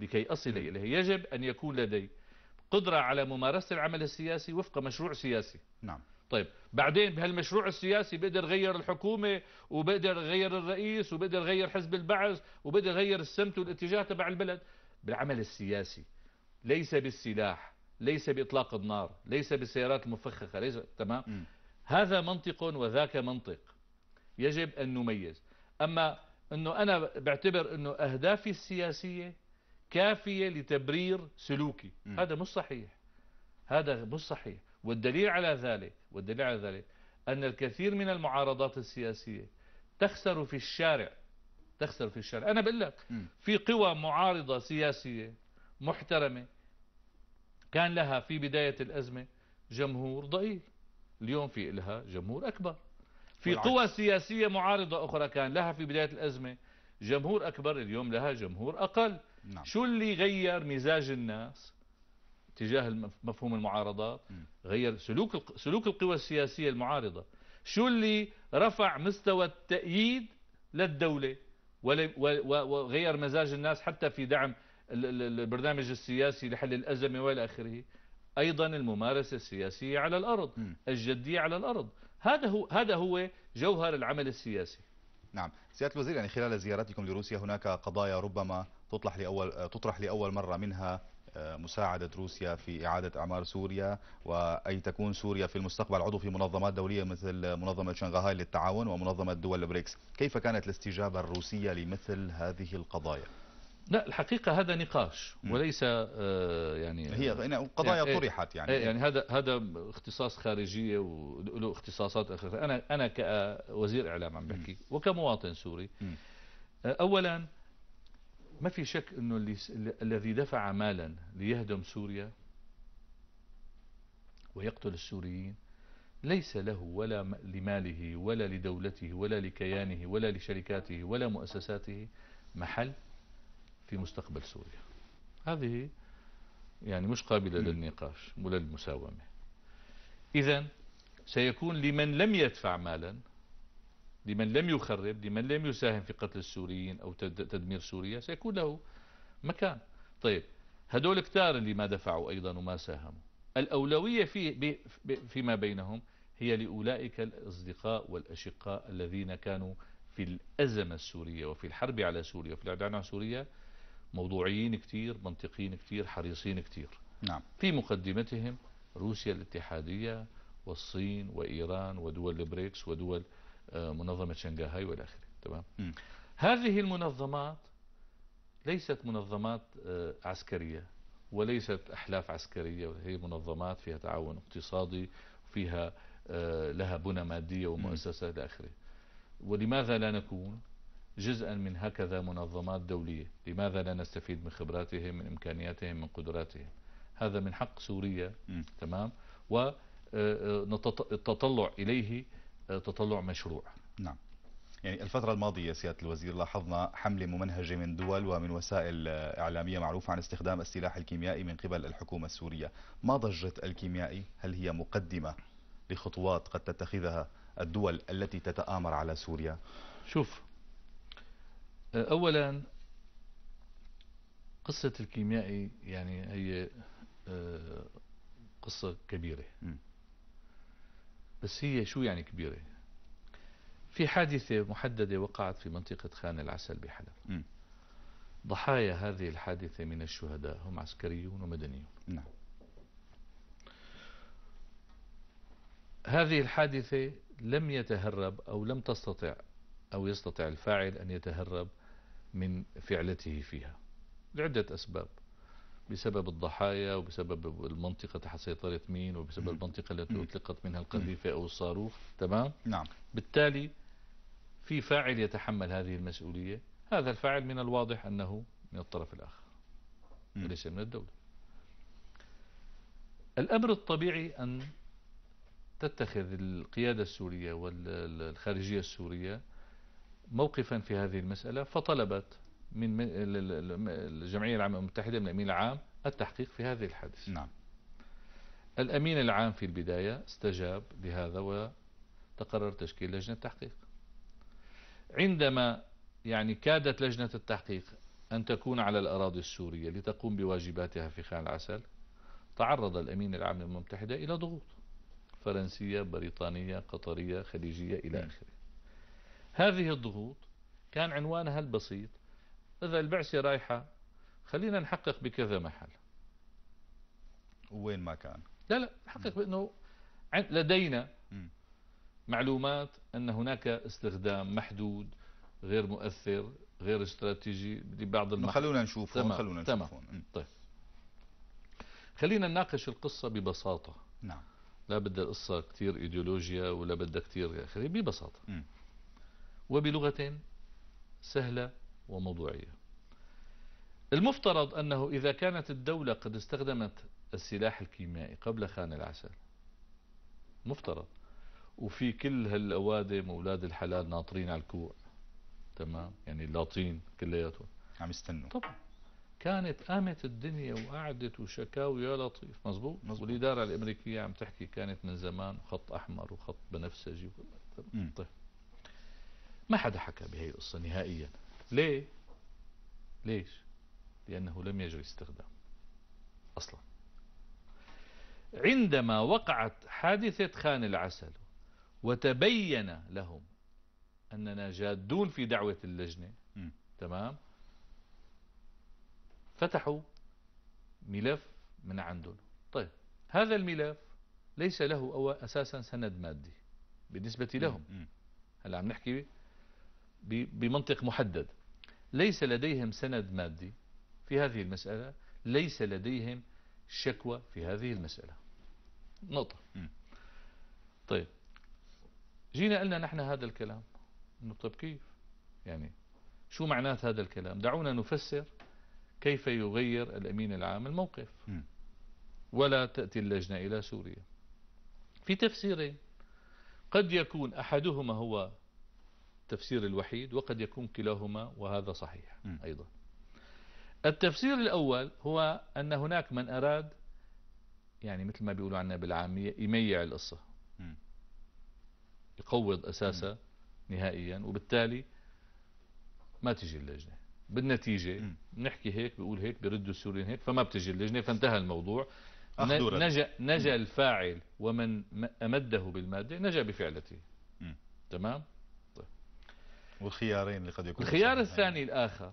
[SPEAKER 2] لكي أصل إليها يجب أن يكون لدي قدرة على ممارسة العمل السياسي وفق مشروع سياسي نعم طيب بعدين بهالمشروع السياسي بقدر غير الحكومة وبقدر غير الرئيس وبقدر غير حزب البعث وبقدر غير السمت والاتجاه تبع البلد بالعمل السياسي ليس بالسلاح ليس بإطلاق النار ليس بالسيارات المفخخة ليس تمام م. هذا منطق وذاك منطق يجب أن نميز أما انه انا بعتبر انه اهدافي السياسية كافية لتبرير سلوكي م. هذا مش صحيح هذا مش صحيح والدليل على ذلك والدليل على ذلك ان الكثير من المعارضات السياسية تخسر في الشارع تخسر في الشارع انا بقول لك في قوى معارضة سياسية محترمة كان لها في بداية الازمة جمهور ضئيل اليوم في لها جمهور اكبر في قوى سياسية معارضة أخرى كان لها في بداية الأزمة جمهور أكبر اليوم لها جمهور أقل نعم. شو اللي غير مزاج الناس تجاه مفهوم المعارضات غير سلوك سلوك القوى السياسية المعارضة شو اللي رفع مستوى التأييد للدولة وغير مزاج الناس حتى في دعم البرنامج السياسي لحل الأزمة وإلى آخره أيضا الممارسة السياسية على الأرض الجدية على الأرض هذا هو هذا هو جوهر العمل السياسي نعم سياده الوزير يعني خلال زيارتكم لروسيا
[SPEAKER 1] هناك قضايا ربما تطرح لاول تطرح لاول مره منها آه، مساعدة روسيا في إعادة أعمار سوريا وأي تكون سوريا في المستقبل عضو في منظمات دولية مثل منظمة شنغهاي للتعاون ومنظمة دول البريكس كيف كانت الاستجابة الروسية لمثل هذه
[SPEAKER 2] القضايا؟ لا الحقيقة هذا نقاش وليس آه، يعني هي يعني قضايا إيه، إيه. طرحت يعني إيه، يعني هذا هذا اختصاص خارجية وله اختصاصات أخرى أنا أنا كوزير إعلام عم بحكي وكمواطن سوري آه، أولا ما في شك أنه اللي الذي دفع مالا ليهدم سوريا ويقتل السوريين ليس له ولا لماله ولا لدولته ولا لكيانه ولا لشركاته ولا مؤسساته محل في مستقبل سوريا هذه يعني مش قابلة للنقاش ولا للمساومة إذا سيكون لمن لم يدفع مالا لمن لم يخرب لمن لم يساهم في قتل السوريين أو تدمير سوريا سيكون له مكان طيب هدول كتار اللي ما دفعوا أيضا وما ساهموا الأولوية في فيما بينهم هي لأولئك الأصدقاء والأشقاء الذين كانوا في الأزمة السورية وفي الحرب على سوريا وفي الإعدام على سوريا موضوعيين كتير منطقيين كتير حريصين كتير نعم. في مقدمتهم روسيا الاتحادية والصين وإيران ودول البريكس ودول آه، منظمة شنغهاي والآخر تمام هذه المنظمات ليست منظمات آه، عسكرية وليست أحلاف عسكرية هي منظمات فيها تعاون اقتصادي فيها آه، لها بنى مادية ومؤسسات إلى آخره ولماذا لا نكون جزءا من هكذا منظمات دولية لماذا لا نستفيد من خبراتهم من إمكانياتهم من قدراتهم هذا من حق سوريا م. تمام والتطلع آه، آه، إليه آه، تطلع مشروع نعم يعني الفترة الماضية سيادة الوزير لاحظنا حملة
[SPEAKER 1] ممنهجة من دول ومن وسائل إعلامية معروفة عن استخدام السلاح الكيميائي من قبل الحكومة السورية ما ضجة الكيميائي هل هي مقدمة لخطوات قد تتخذها الدول التي تتآمر على سوريا شوف أولا
[SPEAKER 2] قصة الكيميائي يعني هي آه، قصة كبيرة بس هي شو يعني كبيرة في حادثة محددة وقعت في منطقة خان العسل بحلب ضحايا هذه الحادثة من الشهداء هم عسكريون ومدنيون نعم هذه الحادثة لم يتهرب أو لم تستطع أو يستطع الفاعل أن يتهرب من فعلته فيها لعدة أسباب بسبب الضحايا وبسبب المنطقة تحت سيطرة مين وبسبب المنطقة التي أطلقت منها القذيفة أو الصاروخ تمام نعم بالتالي في فاعل يتحمل هذه المسؤولية هذا الفاعل من الواضح أنه من الطرف الآخر وليس من الدولة الأمر الطبيعي أن تتخذ القيادة السورية والخارجية السورية موقفا في هذه المسألة فطلبت من الجمعية العامة المتحدة من الأمين العام التحقيق في هذه الحادثة نعم الأمين العام في البداية استجاب لهذا وتقرر تشكيل لجنة تحقيق عندما يعني كادت لجنة التحقيق أن تكون على الأراضي السورية لتقوم بواجباتها في خان العسل تعرض الأمين العام للمتحدة إلى ضغوط فرنسية بريطانية قطرية خليجية إلى نعم. آخره هذه الضغوط كان عنوانها البسيط إذا البعثة رايحة خلينا نحقق بكذا محل وين ما كان لا لا نحقق بأنه لدينا م. معلومات أن هناك استخدام محدود غير مؤثر غير استراتيجي لبعض نعم، المحل خلونا نشوف تمام خلونا نشوفه تمام طيب خلينا نناقش القصة ببساطة نعم لا بدها قصة كثير ايديولوجيا ولا بدها كثير اخره ببساطة م. وبلغة سهلة وموضوعية المفترض أنه إذا كانت الدولة قد استخدمت السلاح الكيميائي قبل خان العسل مفترض وفي كل هالأوادم وأولاد الحلال ناطرين على الكوع تمام يعني اللاطين كلياتهم عم يستنوا طبعا كانت قامت الدنيا وقعدت وشكاوي يا لطيف مزبوط, مزبوط. والإدارة الأمريكية عم تحكي كانت من زمان خط أحمر وخط بنفسجي طيب ما حدا حكى بهي القصة نهائيا ليه ليش لأنه لم يجري استخدام أصلا عندما وقعت حادثة خان العسل وتبين لهم أننا جادون في دعوة اللجنة م. تمام فتحوا ملف من عندهم طيب هذا الملف ليس له أساسا سند مادي بالنسبة لهم هلا عم نحكي بمنطق محدد ليس لديهم سند مادي في هذه المسألة ليس لديهم شكوى في هذه المسألة نقطة طيب جينا قلنا نحن هذا الكلام طيب كيف يعني شو معنات هذا الكلام دعونا نفسر كيف يغير الأمين العام الموقف ولا تأتي اللجنة إلى سوريا في تفسيرين قد يكون أحدهما هو التفسير الوحيد وقد يكون كلاهما وهذا صحيح أيضا التفسير الأول هو أن هناك من أراد يعني مثل ما بيقولوا عنا بالعامية يميع القصة يقوض أساسها نهائيا وبالتالي ما تجي اللجنة بالنتيجة بنحكي هيك بيقول هيك بيردوا السوريين هيك فما بتجي اللجنة فانتهى الموضوع نجا, نجا الفاعل ومن أمده بالمادة نجا بفعلته تمام والخيارين اللي قد يكون الخيار الثاني الآخر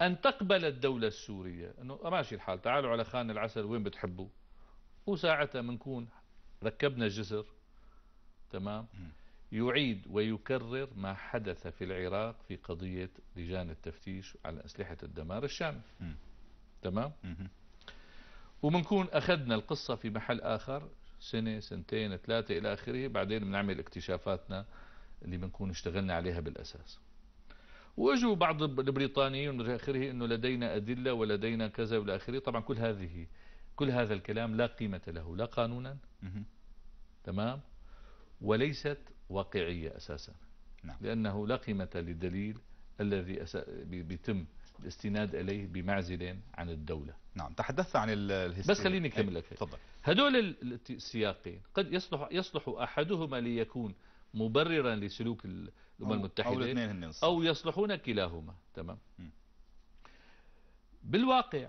[SPEAKER 2] أن تقبل الدولة السورية أنه ماشي الحال تعالوا على خان العسل وين بتحبوا وساعتها بنكون ركبنا الجسر تمام يعيد ويكرر ما حدث في العراق في قضية لجان التفتيش على أسلحة الدمار الشامل تمام وبنكون أخذنا القصة في محل آخر سنة سنتين ثلاثة إلى آخره بعدين بنعمل اكتشافاتنا اللي بنكون اشتغلنا عليها بالأساس واجوا بعض البريطانيين والى اخره انه لدينا ادله ولدينا كذا والى اخره طبعا كل هذه كل هذا الكلام لا قيمه له لا قانونا تمام وليست واقعيه اساسا نعم. لانه لا قيمه للدليل الذي أس... بيتم الاستناد اليه بمعزل عن الدوله نعم تحدثت عن الهستيريا بس خليني اكمل لك تفضل هدول السياقين قد يصلح يصلح احدهما ليكون مبررا لسلوك الأمم المتحدة أو, أو يصلحون كلاهما تمام م. بالواقع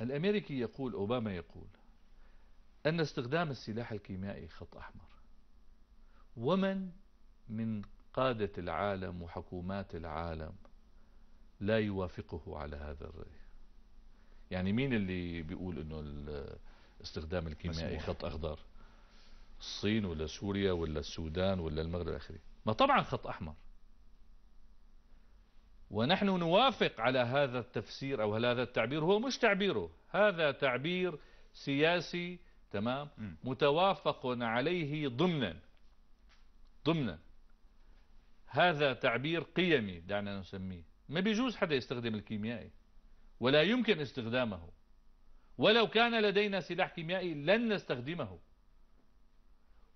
[SPEAKER 2] الأمريكي يقول أوباما يقول أن استخدام السلاح الكيميائي خط أحمر ومن من قادة العالم وحكومات العالم لا يوافقه على هذا الرأي يعني مين اللي بيقول أنه استخدام الكيميائي خط أخضر الصين ولا سوريا ولا السودان ولا المغرب الاخري ما طبعا خط أحمر ونحن نوافق على هذا التفسير أو هذا التعبير هو مش تعبيره هذا تعبير سياسي تمام متوافق عليه ضمنا ضمنا هذا تعبير قيمي دعنا نسميه ما بيجوز حدا يستخدم الكيميائي ولا يمكن استخدامه ولو كان لدينا سلاح كيميائي لن نستخدمه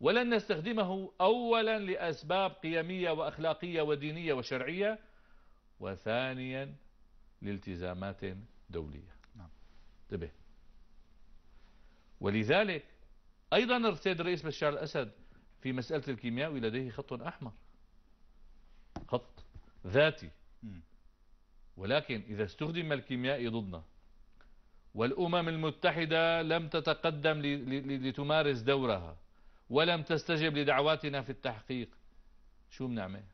[SPEAKER 2] ولن نستخدمه أولا لأسباب قيمية وأخلاقية ودينية وشرعية وثانيا لالتزامات دولية نعم. انتبه ولذلك أيضا السيد الرئيس بشار الأسد في مسألة الكيمياوي لديه خط أحمر خط ذاتي ولكن إذا استخدم الكيميائي ضدنا والأمم المتحدة لم تتقدم لتمارس دورها ولم تستجب لدعواتنا في التحقيق شو بنعمل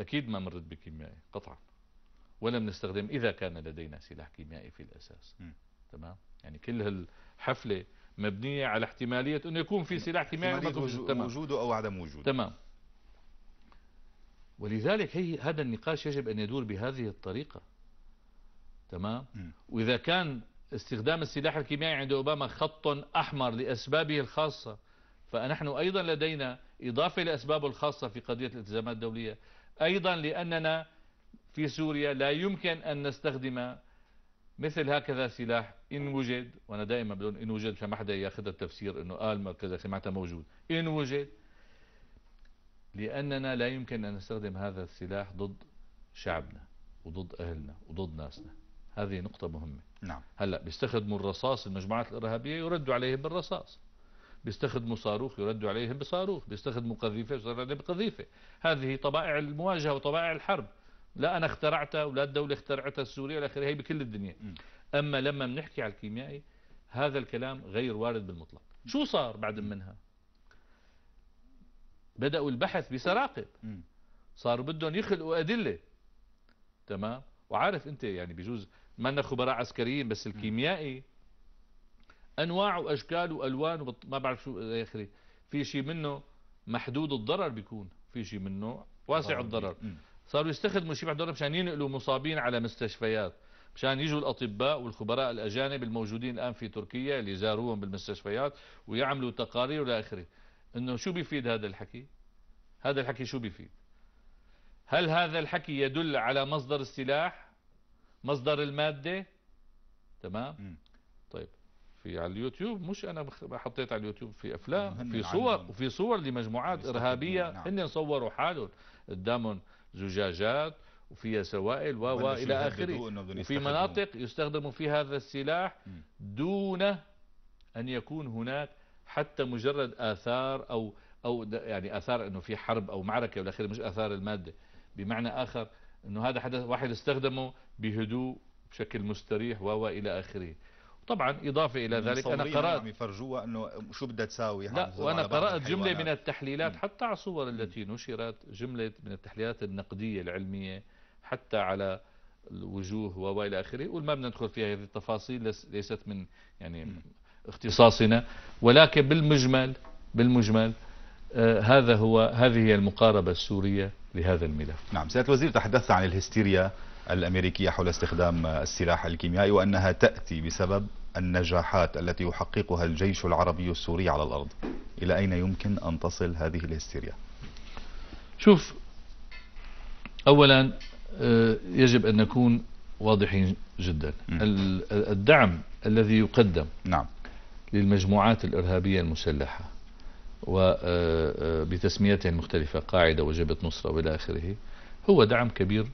[SPEAKER 2] أكيد ما بنرد بكيميائي قطعا ولم نستخدم إذا كان لدينا سلاح كيميائي في الأساس م. تمام يعني كل هالحفلة مبنية على احتمالية أنه يكون في سلاح كيميائي وجوده أو عدم وجوده تمام ولذلك هي هذا النقاش يجب أن يدور بهذه الطريقة تمام م. وإذا كان استخدام السلاح الكيميائي عند أوباما خط أحمر لأسبابه الخاصة فنحن أيضا لدينا إضافة لأسبابه الخاصة في قضية الالتزامات الدولية أيضا لأننا في سوريا لا يمكن أن نستخدم مثل هكذا سلاح إن وجد وأنا دائما بدون إن وجد مشان ما حدا ياخذها التفسير إنه قال كذا سمعتها موجود إن وجد لأننا لا يمكن أن نستخدم هذا السلاح ضد شعبنا وضد أهلنا وضد ناسنا هذه نقطة مهمة نعم هلأ بيستخدموا الرصاص المجموعات الإرهابية يردوا عليه بالرصاص بيستخدموا صاروخ يردوا عليهم بصاروخ بيستخدموا قذيفة يردوا عليهم بقذيفة هذه طبائع المواجهة وطبائع الحرب لا أنا اخترعتها ولا الدولة اخترعتها السورية إلى آخره هي بكل الدنيا أما لما بنحكي على الكيميائي هذا الكلام غير وارد بالمطلق شو صار بعد منها بدأوا البحث بسراقب صاروا بدهم يخلقوا أدلة تمام وعارف أنت يعني بجوز ما خبراء عسكريين بس الكيميائي انواع واشكال والوان وبط... ما بعرف شو الى اخره في شيء منه محدود الضرر بيكون في شيء منه واسع الضرر صاروا يستخدموا شيء بعد مشان ينقلوا مصابين على مستشفيات مشان يجوا الاطباء والخبراء الاجانب الموجودين الان في تركيا اللي زاروهم بالمستشفيات ويعملوا تقارير والى اخره انه شو بيفيد هذا الحكي هذا الحكي شو بيفيد هل هذا الحكي يدل على مصدر السلاح مصدر المادة تمام في على اليوتيوب مش انا حطيت على اليوتيوب في افلام في صور وفي صور لمجموعات ارهابيه نعم. هن صوروا حالهم قدامهم زجاجات وفيها سوائل و والى اخره وفي مناطق يستخدم فيها هذا السلاح دون ان يكون هناك حتى مجرد اثار او او يعني اثار انه في حرب او معركه والى اخره مش اثار الماده بمعنى اخر انه هذا حدث واحد استخدمه بهدوء بشكل مستريح و الى اخره طبعا إضافة إلى ذلك أنا قرأت عم
[SPEAKER 1] يفرجوها أنه شو بدها تساوي لا وأنا قرأت جملة من
[SPEAKER 2] التحليلات حتى على الصور التي نشرت جملة من التحليلات النقدية العلمية حتى على الوجوه وإلى آخره وما بدنا ندخل في هذه التفاصيل ليست من يعني اختصاصنا ولكن بالمجمل بالمجمل آه هذا هو هذه هي المقاربة السورية لهذا الملف نعم سيادة الوزير تحدثت
[SPEAKER 1] عن الهستيريا الأمريكية حول استخدام السلاح الكيميائي وأنها تأتي بسبب النجاحات التي يحققها الجيش العربي السوري على الأرض إلى أين يمكن أن
[SPEAKER 2] تصل هذه الهستيريا شوف أولا آه، يجب أن نكون واضحين جدا الدعم الذي يقدم نعم للمجموعات الإرهابية المسلحة وبتسميتها آه، آه، المختلفة قاعدة وجبهة نصرة وإلى آخره هو دعم كبير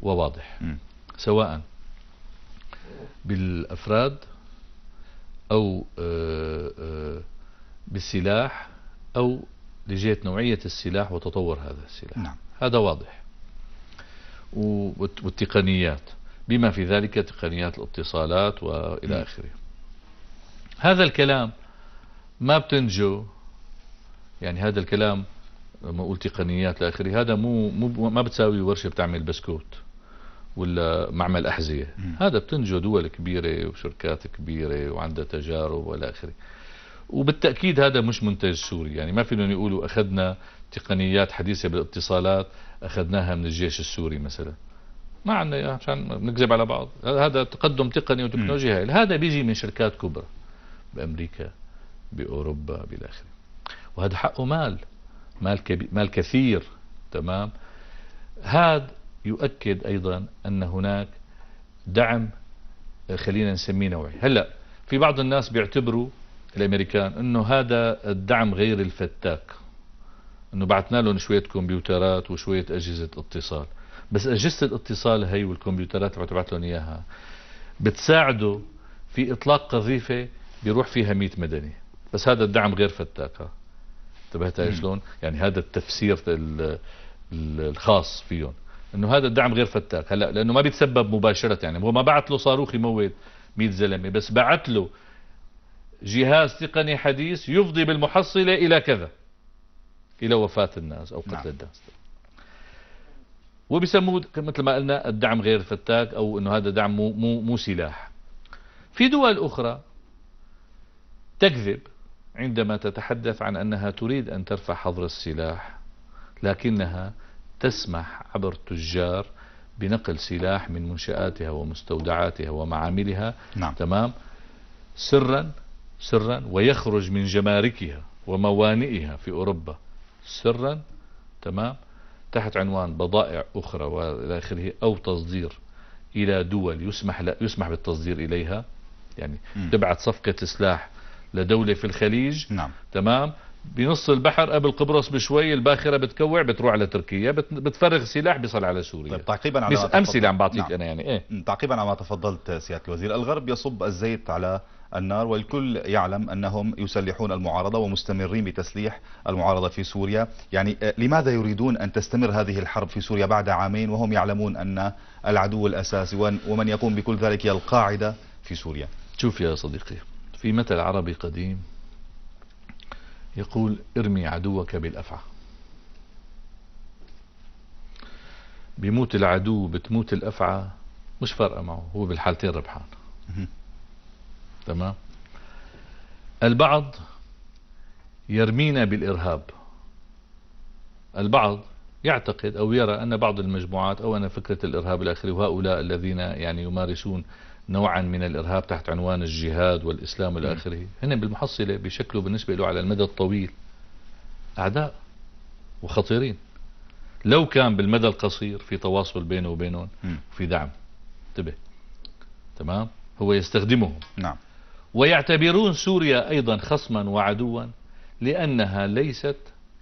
[SPEAKER 2] وواضح م. سواء بالأفراد أو آه، آه، بالسلاح أو لجهة نوعية السلاح وتطور هذا السلاح نعم. هذا واضح والتقنيات بما في ذلك تقنيات الاتصالات وإلى آخره هذا الكلام ما بتنجو يعني هذا الكلام ما اقول تقنيات لاخره هذا مو مو ما بتساوي ورشه بتعمل بسكوت ولا معمل احذيه هذا بتنجو دول كبيره وشركات كبيره وعندها تجارب والى اخره وبالتاكيد هذا مش منتج سوري يعني ما فيهم يقولوا اخذنا تقنيات حديثه بالاتصالات اخذناها من الجيش السوري مثلا ما عندنا عشان نكذب على بعض هذا تقدم تقني وتكنولوجيا هاي هذا بيجي من شركات كبرى بامريكا باوروبا بالاخره وهذا حقه مال مال, كبير مال كثير تمام هذا يؤكد أيضا أن هناك دعم خلينا نسميه نوعي هلا في بعض الناس بيعتبروا الامريكان انه هذا الدعم غير الفتاك انه بعثنا لهم شويه كمبيوترات وشويه اجهزه اتصال بس اجهزه الاتصال هي والكمبيوترات اللي تبعت لهم اياها بتساعده في اطلاق قذيفه بيروح فيها 100 مدني بس هذا الدعم غير فتاك انتبهت شلون يعني هذا التفسير الخاص فيهم انه هذا الدعم غير فتاك هلا لانه ما بيتسبب مباشره يعني هو ما بعت له صاروخ يموت 100 زلمه بس بعت له جهاز تقني حديث يفضي بالمحصله الى كذا الى وفاه الناس او قتل نعم. الناس وبسموه مثل ما قلنا الدعم غير فتاك او انه هذا دعم مو مو, مو سلاح في دول اخرى تكذب عندما تتحدث عن أنها تريد أن ترفع حظر السلاح لكنها تسمح عبر تجار بنقل سلاح من منشآتها ومستودعاتها ومعاملها نعم. تمام سرا سرا ويخرج من جماركها وموانئها في أوروبا سرا تمام تحت عنوان بضائع أخرى وإلى آخره أو تصدير إلى دول يسمح لا يسمح بالتصدير إليها يعني م. تبعت صفقة سلاح لدولة في الخليج نعم. تمام بنص البحر قبل قبرص بشوي الباخره بتكوع بتروح على تركيا بتفرغ سلاح بيصل على سوريا طيب تعقيبا على بس امثله عم بعطيك نعم. انا يعني
[SPEAKER 1] ايه تعقيبا على ما تفضلت سياده الوزير الغرب يصب الزيت على النار والكل يعلم انهم يسلحون المعارضه ومستمرين بتسليح المعارضه في سوريا، يعني آه، لماذا يريدون ان تستمر هذه الحرب في سوريا بعد عامين وهم يعلمون ان العدو الاساسي ومن يقوم بكل ذلك هي القاعده في سوريا؟
[SPEAKER 2] شوف يا صديقي في مثل عربي قديم يقول ارمي عدوك بالأفعى بيموت العدو بتموت الأفعى مش فارقة معه هو بالحالتين ربحان تمام البعض يرمينا بالإرهاب البعض يعتقد أو يرى أن بعض المجموعات أو أن فكرة الإرهاب الأخري وهؤلاء الذين يعني يمارسون نوعا من الإرهاب تحت عنوان الجهاد والإسلام إلى آخره هن بالمحصلة بشكله بالنسبة له على المدى الطويل أعداء وخطيرين لو كان بالمدى القصير في تواصل بينه وبينهم في دعم انتبه تمام هو يستخدمهم نعم ويعتبرون سوريا أيضا خصما وعدوا لأنها ليست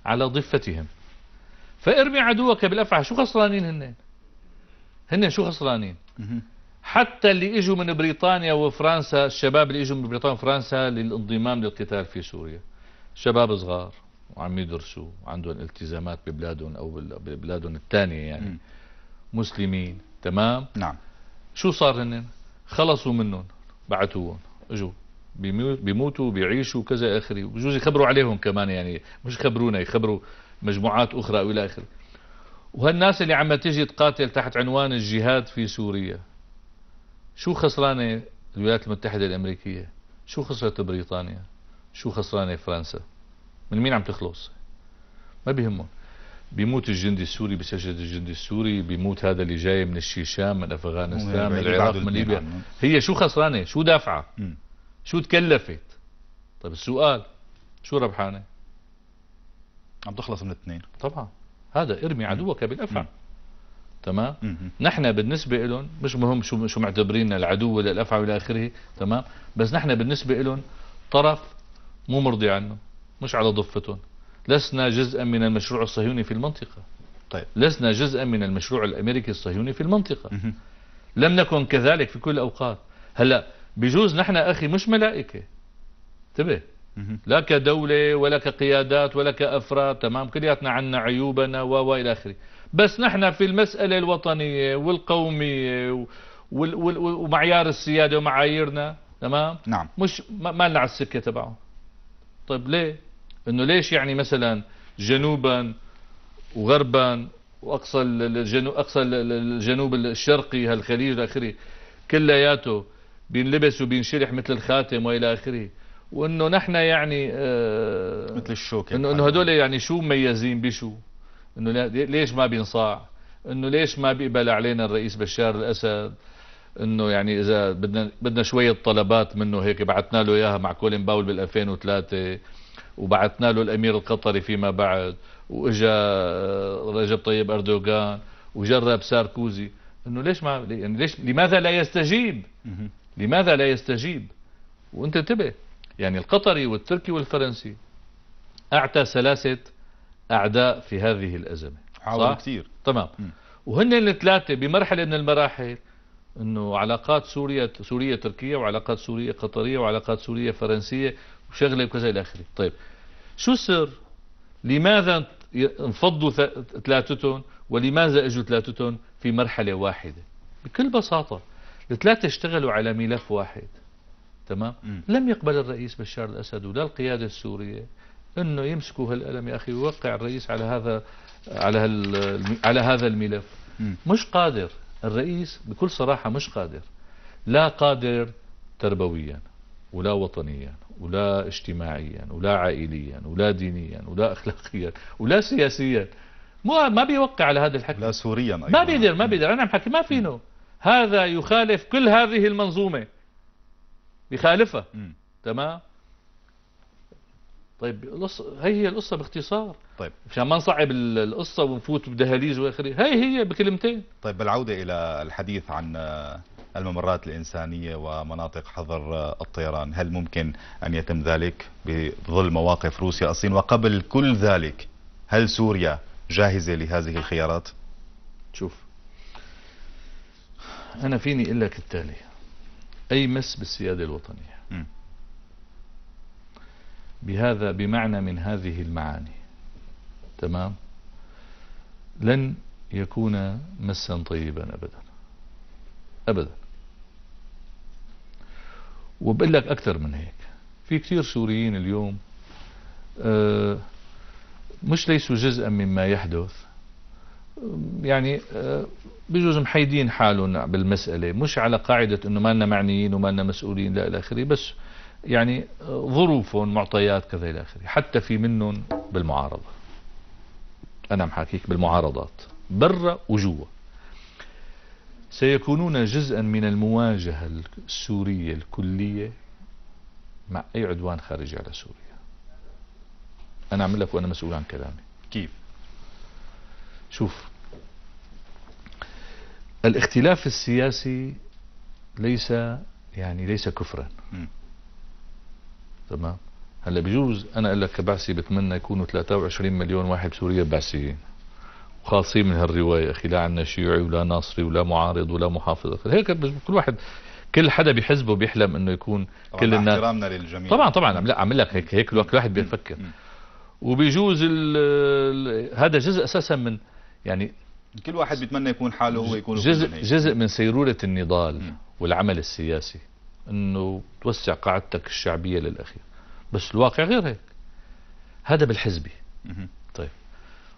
[SPEAKER 2] على ضفتهم فارمي عدوك بالأفعى شو خسرانين هن هن شو خسرانين حتى اللي اجوا من بريطانيا وفرنسا الشباب اللي اجوا من بريطانيا وفرنسا للانضمام للقتال في سوريا شباب صغار وعم يدرسوا وعندهم التزامات ببلادهم او ببلادهم الثانيه يعني م. مسلمين تمام نعم شو صار هن خلصوا منهم بعتوهم اجوا بيموتوا بيعيشوا كذا اخري بجوز يخبروا عليهم كمان يعني مش خبرونا يخبروا مجموعات اخرى او الى اخره وهالناس اللي عم تيجي تقاتل تحت عنوان الجهاد في سوريا شو خسرانة الولايات المتحدة الأمريكية شو خسرت بريطانيا شو خسرانة فرنسا من مين عم تخلص ما بيهمهم بيموت الجندي السوري بسجد الجندي السوري بيموت هذا اللي جاي من الشيشان من افغانستان من العراق من ليبيا هي شو خسرانه شو دافعه شو تكلفت طيب السؤال شو ربحانه عم تخلص من الاثنين طبعا هذا ارمي عدوك بالافعى تمام نحن بالنسبة لهم مش مهم شو شو معتبريننا العدو ولا الأفعى ولا آخره تمام بس نحن بالنسبة لهم طرف مو مرضي عنه مش على ضفتهم لسنا جزءا من المشروع الصهيوني في المنطقة طيب. لسنا جزءا من المشروع الأمريكي الصهيوني في المنطقة لم نكن كذلك في كل الأوقات هلا بجوز نحن أخي مش ملائكة انتبه لا كدولة ولا كقيادات ولا كأفراد تمام كلياتنا عنا عيوبنا و إلى آخره بس نحن في المسألة الوطنية والقومية ومعيار السيادة ومعاييرنا تمام نعم مش ما لنا على السكة تبعه طيب ليه انه ليش يعني مثلا جنوبا وغربا واقصى الجنوب اقصى الجنوب الشرقي هالخليج الى اخره كلياته بينلبس وبينشرح مثل الخاتم والى اخره وانه نحن يعني آه مثل الشوكه انه هدول يعني شو مميزين بشو انه ليش ما بينصاع انه ليش ما بيقبل علينا الرئيس بشار الاسد انه يعني اذا بدنا بدنا شويه طلبات منه هيك بعثنا له اياها مع كولين باول بال 2003 وبعثنا له الامير القطري فيما بعد واجا آه، رجب طيب اردوغان وجرب ساركوزي انه ليش ما يعني ليش لماذا لا يستجيب؟ لماذا لا يستجيب؟ وانت انتبه يعني القطري والتركي والفرنسي اعتى سلاسه أعداء في هذه الأزمة حاولوا كثير تمام وهن الثلاثة بمرحلة من المراحل انه علاقات سوريا سوريا تركية وعلاقات سوريا قطرية وعلاقات سوريا فرنسية وشغلة وكذا الى اخره طيب شو السر لماذا انفضوا ثلاثتهم ولماذا اجوا ثلاثتهم في مرحلة واحدة بكل بساطة الثلاثة اشتغلوا على ملف واحد تمام م. لم يقبل الرئيس بشار الأسد ولا القيادة السورية انه يمسكوا هالقلم يا اخي ويوقع الرئيس على هذا على على هذا الملف مش قادر الرئيس بكل صراحه مش قادر لا قادر تربويا ولا وطنيا ولا اجتماعيا ولا عائليا ولا دينيا ولا اخلاقيا ولا سياسيا مو ما بيوقع على هذا الحكي لا سوريا أيضا. ما بيقدر ما بيقدر انا عم حكي ما فينه هذا يخالف كل هذه المنظومه يخالفها تمام طيب هي هي القصة باختصار طيب مشان ما نصعب القصة ونفوت بدهاليز واخره هي هي بكلمتين طيب
[SPEAKER 1] بالعودة إلى الحديث عن آه، الممرات الإنسانية ومناطق حظر آه، الطيران هل ممكن أن يتم ذلك بظل مواقف روسيا الصين وقبل كل ذلك هل سوريا جاهزة لهذه الخيارات شوف
[SPEAKER 2] أنا فيني أقول لك التالي أي مس بالسيادة الوطنية بهذا بمعنى من هذه المعاني تمام لن يكون مسا طيبا أبدا أبدا وبقول لك أكثر من هيك في كثير سوريين اليوم آه، مش ليسوا جزءا مما يحدث يعني آه، بجوز محيدين حالهم بالمسألة مش على قاعدة انه ما لنا معنيين وما لنا مسؤولين لا الى اخره بس يعني ظروفهم معطيات كذا إلى آخره حتى في منهم بالمعارضة أنا محاكيك بالمعارضات برا وجوا سيكونون جزءا من المواجهة السورية الكلية مع أي عدوان خارجي على سوريا أنا عم لك وأنا مسؤول عن كلامي كيف شوف الاختلاف السياسي ليس يعني ليس كفرا تمام هلا بجوز انا اقول لك كبعثي بتمنى يكونوا 23 مليون واحد بسوريا بعثيين وخالصين من هالرواية اخي لا عنا شيوعي ولا ناصري ولا معارض ولا محافظ هيك كل واحد كل حدا بحزبه بيحلم انه يكون كل الناس احترامنا للجميع طبعا طبعا عم لا عم لك هيك هيك كل واحد بيفكر وبيجوز ال هذا جزء اساسا من يعني كل واحد بيتمنى يكون حاله هو يكون جزء جزء من سيروره النضال والعمل السياسي انه توسع قاعدتك الشعبيه للاخير بس الواقع غير هيك هذا بالحزبي طيب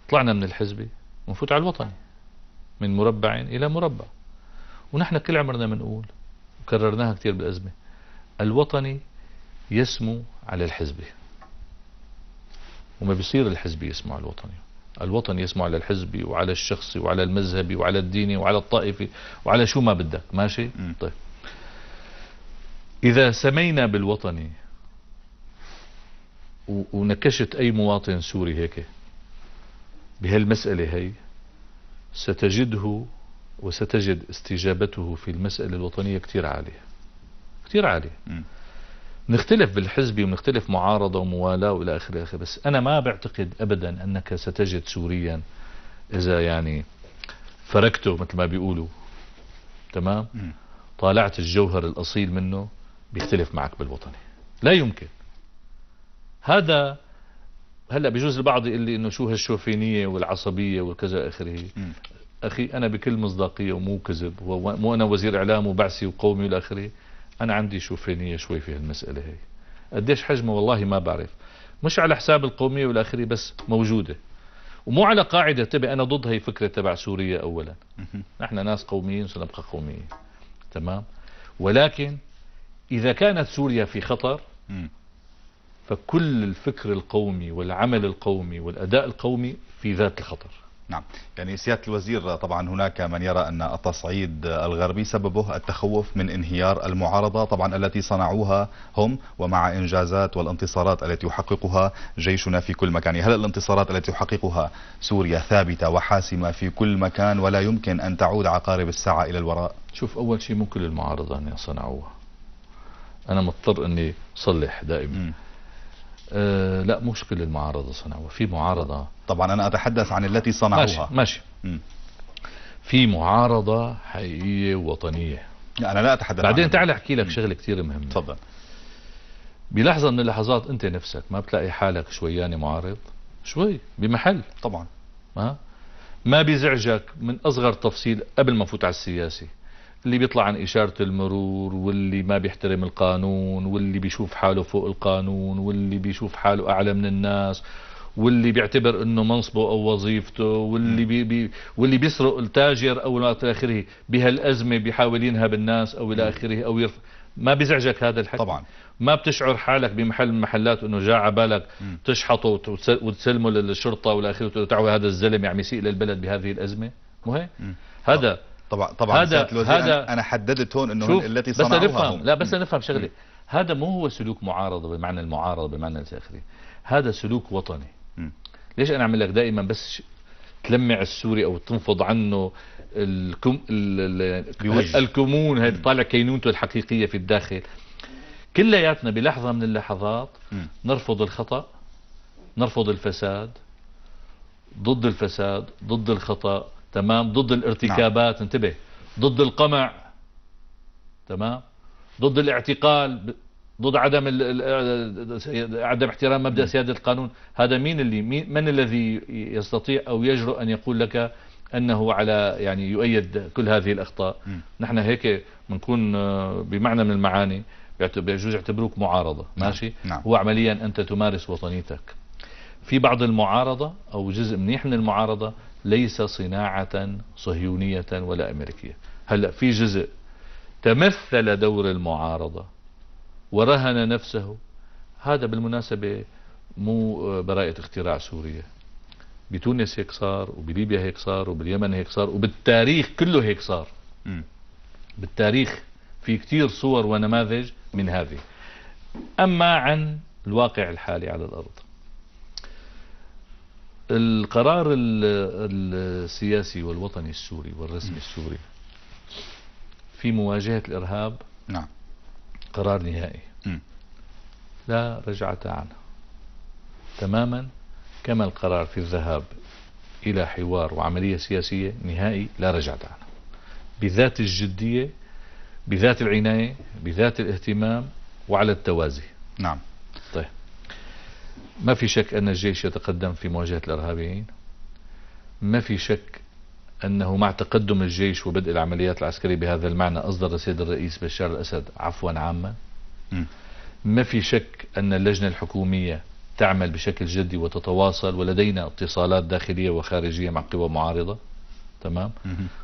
[SPEAKER 2] طلعنا من الحزبي ونفوت على الوطني من مربع الى مربع ونحن كل عمرنا بنقول وكررناها كثير بالازمه الوطني يسمو على الحزبي وما بيصير الحزبي يسمو على الوطني الوطن يسمو على الحزبي وعلى الشخصي وعلى المذهبي وعلى الديني وعلى الطائفي وعلى شو ما بدك ماشي طيب إذا سمينا بالوطني ونكشت أي مواطن سوري هيك بهالمسألة هي ستجده وستجد استجابته في المسألة الوطنية كتير عالية كتير عالية نختلف بالحزبي ونختلف معارضة وموالاة وإلى آخره بس أنا ما بعتقد أبدا أنك ستجد سوريا إذا يعني فركته مثل ما بيقولوا تمام طالعت الجوهر الأصيل منه بيختلف معك بالوطني لا يمكن هذا هلا بجوز البعض يقول لي انه شو هالشوفينيه والعصبيه وكذا اخره اخي انا بكل مصداقيه ومو كذب ومو انا وزير اعلام وبعثي وقومي والى اخره انا عندي شوفينيه شوي في هالمساله هي قديش حجمه والله ما بعرف مش على حساب القوميه والى اخره بس موجوده ومو على قاعده تبع انا ضد هي فكره تبع سوريا اولا نحن ناس قوميين سنبقى قوميين تمام ولكن إذا كانت سوريا في خطر فكل الفكر القومي والعمل القومي والأداء القومي في ذات الخطر نعم يعني سيادة الوزير طبعا هناك من يرى أن
[SPEAKER 1] التصعيد الغربي سببه التخوف من انهيار المعارضة طبعا التي صنعوها هم ومع إنجازات والانتصارات التي يحققها جيشنا في كل مكان هل الانتصارات التي يحققها سوريا ثابتة وحاسمة في كل مكان ولا يمكن أن تعود عقارب
[SPEAKER 2] الساعة إلى الوراء شوف أول شيء ممكن للمعارضة أن يصنعوها انا مضطر اني صلح دائما م. آه لا مش كل المعارضة صنعوها في معارضة طبعا أنا أتحدث عن التي صنعوها ماشي, ماشي. في معارضة حقيقية وطنية لا أنا لا أتحدث بعدين تعال أحكي لك شغلة كثير مهمة تفضل بلحظة من اللحظات أنت نفسك ما بتلاقي حالك شوياني معارض شوي بمحل طبعا ما ما بيزعجك من أصغر تفصيل قبل ما فوت على السياسي اللي بيطلع عن إشارة المرور واللي ما بيحترم القانون واللي بيشوف حاله فوق القانون واللي بيشوف حاله أعلى من الناس واللي بيعتبر انه منصبه او وظيفته واللي بي بي واللي بيسرق التاجر او الى اخره بهالازمه بيحاول ينهب الناس او الى اخره او يرف ما بيزعجك هذا الحكي طبعا ما بتشعر حالك بمحل من المحلات انه جاء على بالك تشحطه وتسلمه للشرطه والى اخره هذا الزلمه عم يسيء يعني للبلد بهذه الازمه مو هيك هذا طبعا طبعا هذا هذا انا
[SPEAKER 1] حددت هون انه التي صنعوها بس نفهم هم.
[SPEAKER 2] لا بس نفهم شغله هذا مو هو سلوك معارضه بمعنى المعارضه بمعنى الاخرين هذا سلوك وطني م. ليش انا اعمل لك دائما بس تلمع السوري او تنفض عنه الكم الكمون هذا طالع كينونته الحقيقيه في الداخل كلياتنا بلحظه من اللحظات م. نرفض الخطا نرفض الفساد ضد الفساد ضد الخطا تمام ضد الارتكابات نعم. انتبه ضد القمع تمام ضد الاعتقال ضد عدم عدم احترام مبدا نعم. سياده القانون هذا مين اللي مين من الذي يستطيع او يجرؤ ان يقول لك انه على يعني يؤيد كل هذه الاخطاء م. نحن هيك بنكون آه، بمعنى من المعاني بيجوز يعتبروك معارضه نعم. ماشي نعم. هو عمليا انت تمارس وطنيتك في بعض المعارضه او جزء منيح من المعارضه ليس صناعة صهيونية ولا أمريكية هلأ في جزء تمثل دور المعارضة ورهن نفسه هذا بالمناسبة مو براءة اختراع سوريا بتونس هيك صار وبليبيا هيك صار وباليمن هيك صار وبالتاريخ كله هيك صار م. بالتاريخ في كتير صور ونماذج من هذه أما عن الواقع الحالي على الأرض القرار السياسي والوطني السوري والرسمي السوري في مواجهة الإرهاب نعم قرار نهائي لا رجعة عنه تماما كما القرار في الذهاب إلى حوار وعملية سياسية نهائي لا رجعة عنه بذات الجدية بذات العناية بذات الاهتمام وعلى التوازي نعم ما في شك أن الجيش يتقدم في مواجهة الإرهابيين ما في شك أنه مع تقدم الجيش وبدء العمليات العسكرية بهذا المعنى أصدر السيد الرئيس بشار الأسد عفوا عاما ما في شك أن اللجنة الحكومية تعمل بشكل جدي وتتواصل ولدينا اتصالات داخلية وخارجية مع قوى معارضة تمام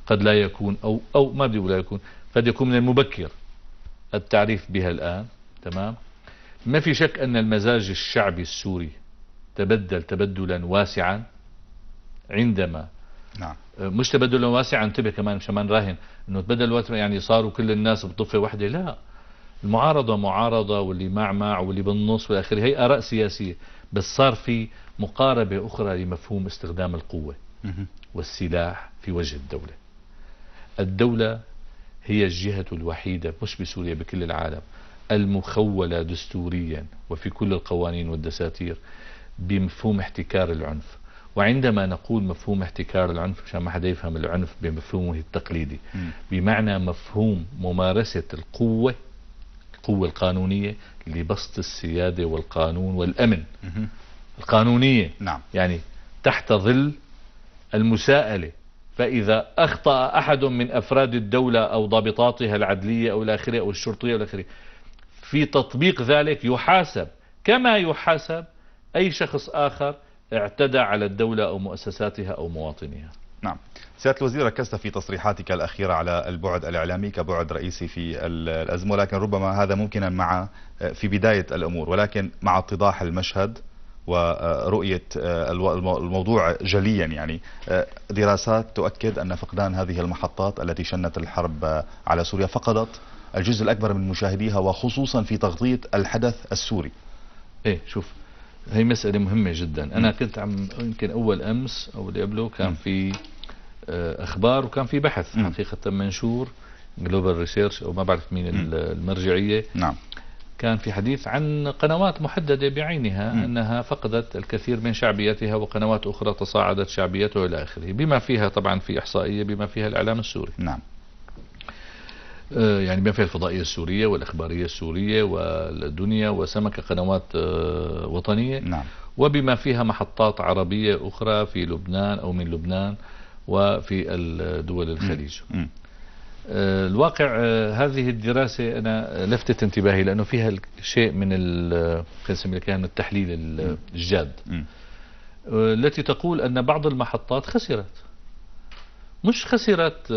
[SPEAKER 2] قد لا يكون أو, أو ما بدي لا يكون قد يكون من المبكر التعريف بها الآن تمام ما في شك أن المزاج الشعبي السوري تبدل تبدلا واسعا عندما نعم. آه، مش تبدلا واسعا انتبه كمان مشان ما نراهن انه تبدل واسعا يعني صاروا كل الناس بطفه واحده لا المعارضه معارضه واللي مع مع واللي بالنص والاخر هي اراء سياسيه بس صار في مقاربه اخرى لمفهوم استخدام القوه والسلاح في وجه الدوله الدوله هي الجهه الوحيده مش بسوريا بكل العالم المخولة دستوريا وفي كل القوانين والدساتير بمفهوم احتكار العنف وعندما نقول مفهوم احتكار العنف عشان ما حدا يفهم العنف بمفهومه التقليدي بمعنى مفهوم ممارسة القوة القوة القانونية لبسط السيادة والقانون والأمن القانونية نعم. يعني تحت ظل المساءلة فإذا أخطأ أحد من أفراد الدولة أو ضابطاتها العدلية أو الآخرية أو الشرطية أو الآخرية في تطبيق ذلك يحاسب كما يحاسب أي شخص آخر اعتدى على الدولة أو مؤسساتها أو مواطنيها نعم سيادة الوزير ركزت في تصريحاتك الأخيرة
[SPEAKER 1] على البعد الإعلامي كبعد رئيسي في الأزمة ولكن ربما هذا ممكنا مع في بداية الأمور ولكن مع اتضاح المشهد ورؤية آه، الموضوع جليا يعني آه، دراسات تؤكد أن فقدان هذه المحطات التي شنت الحرب على سوريا فقدت الجزء الأكبر من مشاهديها وخصوصا في تغطية
[SPEAKER 2] الحدث السوري ايه شوف هي مسألة مهمة جدا أنا م. كنت عم يمكن أول أمس أو اللي قبله كان في آه، أخبار وكان في بحث م. حقيقة منشور جلوبال ريسيرش أو ما بعرف مين م. المرجعية نعم كان في حديث عن قنوات محددة بعينها م. أنها فقدت الكثير من شعبيتها وقنوات أخرى تصاعدت شعبيتها إلى آخره بما فيها طبعا في إحصائية بما فيها الإعلام السوري نعم آه، يعني بما فيها الفضائية السورية والإخبارية السورية والدنيا وسمكه قنوات آه، وطنية نعم. وبما فيها محطات عربية أخرى في لبنان أو من لبنان وفي الدول الخليج م. م. آه، الواقع هذه الدراسة أنا لفتت انتباهي لأنه فيها شيء من التحليل الجاد التي تقول أن بعض المحطات خسرت مش خسرت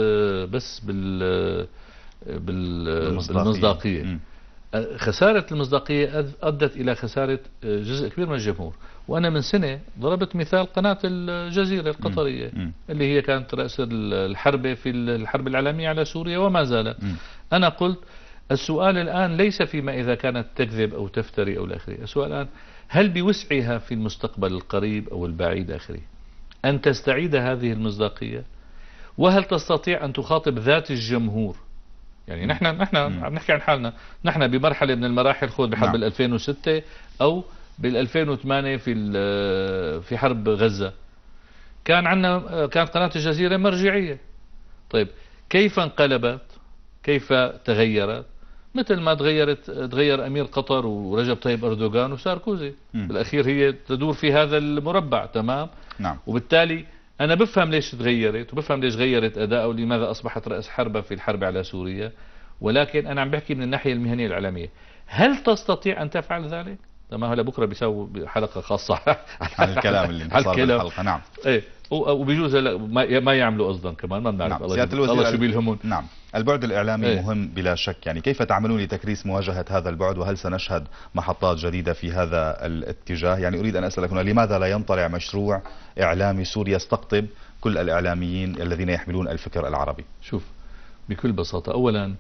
[SPEAKER 2] بس بال بالمصداقية خسارة المصداقية أدت إلى خسارة آه، جزء كبير من الجمهور وأنا من سنة ضربت مثال قناة الجزيرة القطرية اللي هي كانت رأس الحرب في الحرب العالمية على سوريا وما زالت أنا قلت السؤال الآن ليس فيما إذا كانت تكذب أو تفتري أو الآخري السؤال الآن هل بوسعها في المستقبل القريب أو البعيد آخره أن تستعيد هذه المصداقية وهل تستطيع أن تخاطب ذات الجمهور يعني نحن نحن عم نحكي عن حالنا نحن بمرحله من المراحل خذ بحرب نعم. 2006 او بال 2008 في في حرب غزه كان عندنا كانت قناه الجزيره مرجعيه طيب كيف انقلبت كيف تغيرت مثل ما تغيرت تغير امير قطر ورجب طيب اردوغان وساركوزي بالاخير هي تدور في هذا المربع تمام نعم وبالتالي أنا بفهم ليش تغيرت وبفهم ليش غيرت أداء ولماذا أصبحت رأس حربة في الحرب على سوريا ولكن أنا عم بحكي من الناحية المهنية الإعلامية هل تستطيع أن تفعل ذلك؟ طب ما هلا بكره بيسووا حلقه خاصه عن الكلام اللي على الكلام. نعم إيه وبيجوز ما يعملوا قصدا كمان ما بنعرف نعم. الله, الله شو بيلهمون
[SPEAKER 1] نعم البعد الإعلامي إيه؟ مهم بلا شك يعني كيف تعملون لتكريس مواجهة هذا البعد وهل سنشهد محطات جديدة في هذا الاتجاه يعني أريد أن أسألك هنا لماذا لا ينطلع مشروع إعلامي سوري يستقطب كل الإعلاميين الذين يحملون الفكر العربي شوف
[SPEAKER 2] بكل بساطة أولا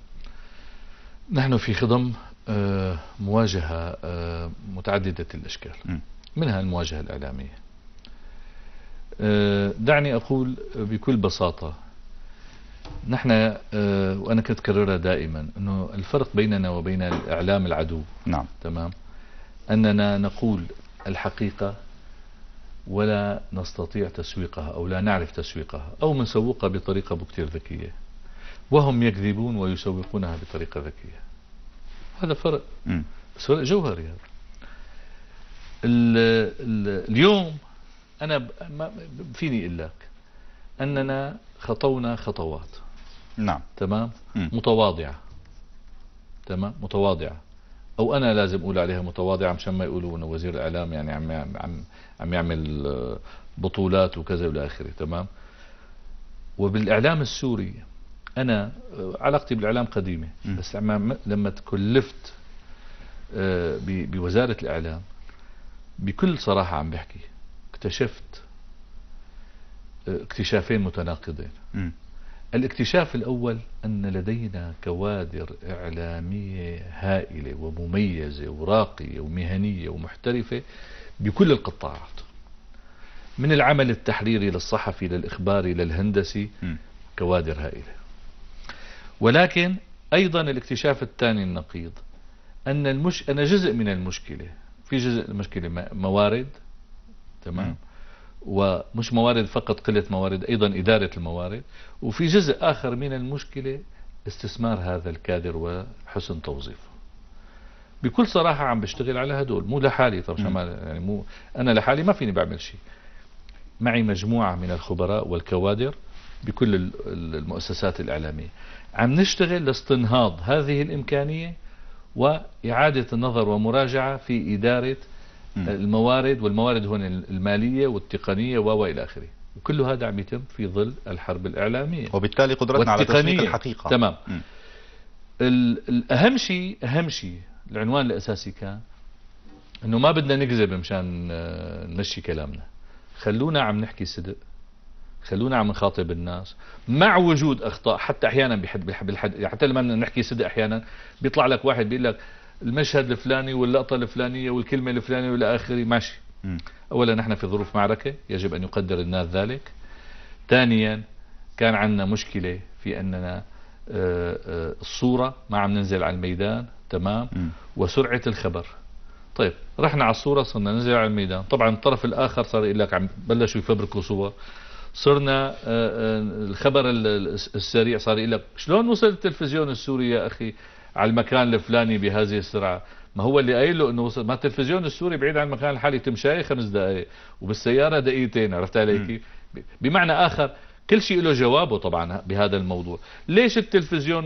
[SPEAKER 2] نحن في خضم آه، مواجهة آه، متعددة الأشكال منها المواجهة الإعلامية آه، دعني أقول بكل بساطة نحن آه، وأنا كتكررها دائما أنه الفرق بيننا وبين الإعلام العدو نعم تمام أننا نقول الحقيقة ولا نستطيع تسويقها أو لا نعرف تسويقها أو نسوقها بطريقة بكتير ذكية وهم يكذبون ويسوقونها بطريقة ذكية هذا فرق بس فرق جوهري هذا اليوم أنا ما فيني اقول لك أننا خطونا خطوات نعم تمام م. متواضعة تمام متواضعة أو أنا لازم أقول عليها متواضعة مشان ما يقولوا إنه وزير الإعلام يعني عم عم عم يعمل آه، بطولات وكذا والى آخره تمام وبالإعلام السوري أنا آه، علاقتي بالإعلام قديمة م. بس لما لما تكلفت آه، بوزارة الإعلام بكل صراحة عم بحكي اكتشفت آه، اكتشافين متناقضين م. الاكتشاف الأول أن لدينا كوادر إعلامية هائلة ومميزة وراقية ومهنية ومحترفة بكل القطاعات من العمل التحريري للصحفي للإخباري للهندسي م. كوادر هائلة ولكن أيضا الاكتشاف الثاني النقيض أن المش... أنا جزء من المشكلة في جزء المشكلة موارد تمام ومش موارد فقط قلة موارد أيضا إدارة الموارد وفي جزء آخر من المشكلة استثمار هذا الكادر وحسن توظيفه بكل صراحة عم بشتغل على هدول مو لحالي طب شمال يعني مو أنا لحالي ما فيني بعمل شيء معي مجموعة من الخبراء والكوادر بكل المؤسسات الإعلامية عم نشتغل لاستنهاض هذه الإمكانية وإعادة النظر ومراجعة في إدارة الموارد والموارد هون المالية والتقنية وإلى آخره وكل هذا عم يتم في ظل الحرب الإعلامية وبالتالي قدرتنا على تسويق الحقيقة تمام م. الأهم شيء أهم شيء العنوان الأساسي كان أنه ما بدنا نكذب مشان آه، نمشي كلامنا خلونا عم نحكي صدق خلونا عم نخاطب الناس مع وجود اخطاء حتى احيانا بحد بحد حتى لما نحكي صدق احيانا بيطلع لك واحد بيقول لك المشهد الفلاني واللقطة الفلانية والكلمة الفلانية والى آخره ماشي م. أولا نحن في ظروف معركة يجب أن يقدر الناس ذلك ثانيا كان عندنا مشكلة في أننا آه، آه، الصورة ما عم ننزل على الميدان تمام م. وسرعة الخبر طيب رحنا على الصورة صرنا ننزل على الميدان طبعا الطرف الآخر صار يقول لك عم بلشوا يفبركوا صور صرنا آه، الخبر السريع صار يقول لك شلون وصل التلفزيون السوري يا أخي على المكان الفلاني بهذه السرعة ما هو اللي قايل له انه وصل ما التلفزيون السوري بعيد عن المكان الحالي تمشي خمس دقائق وبالسياره دقيقتين عرفت علي كيف؟ بمعنى اخر كل شيء له جوابه طبعا بهذا الموضوع ليش التلفزيون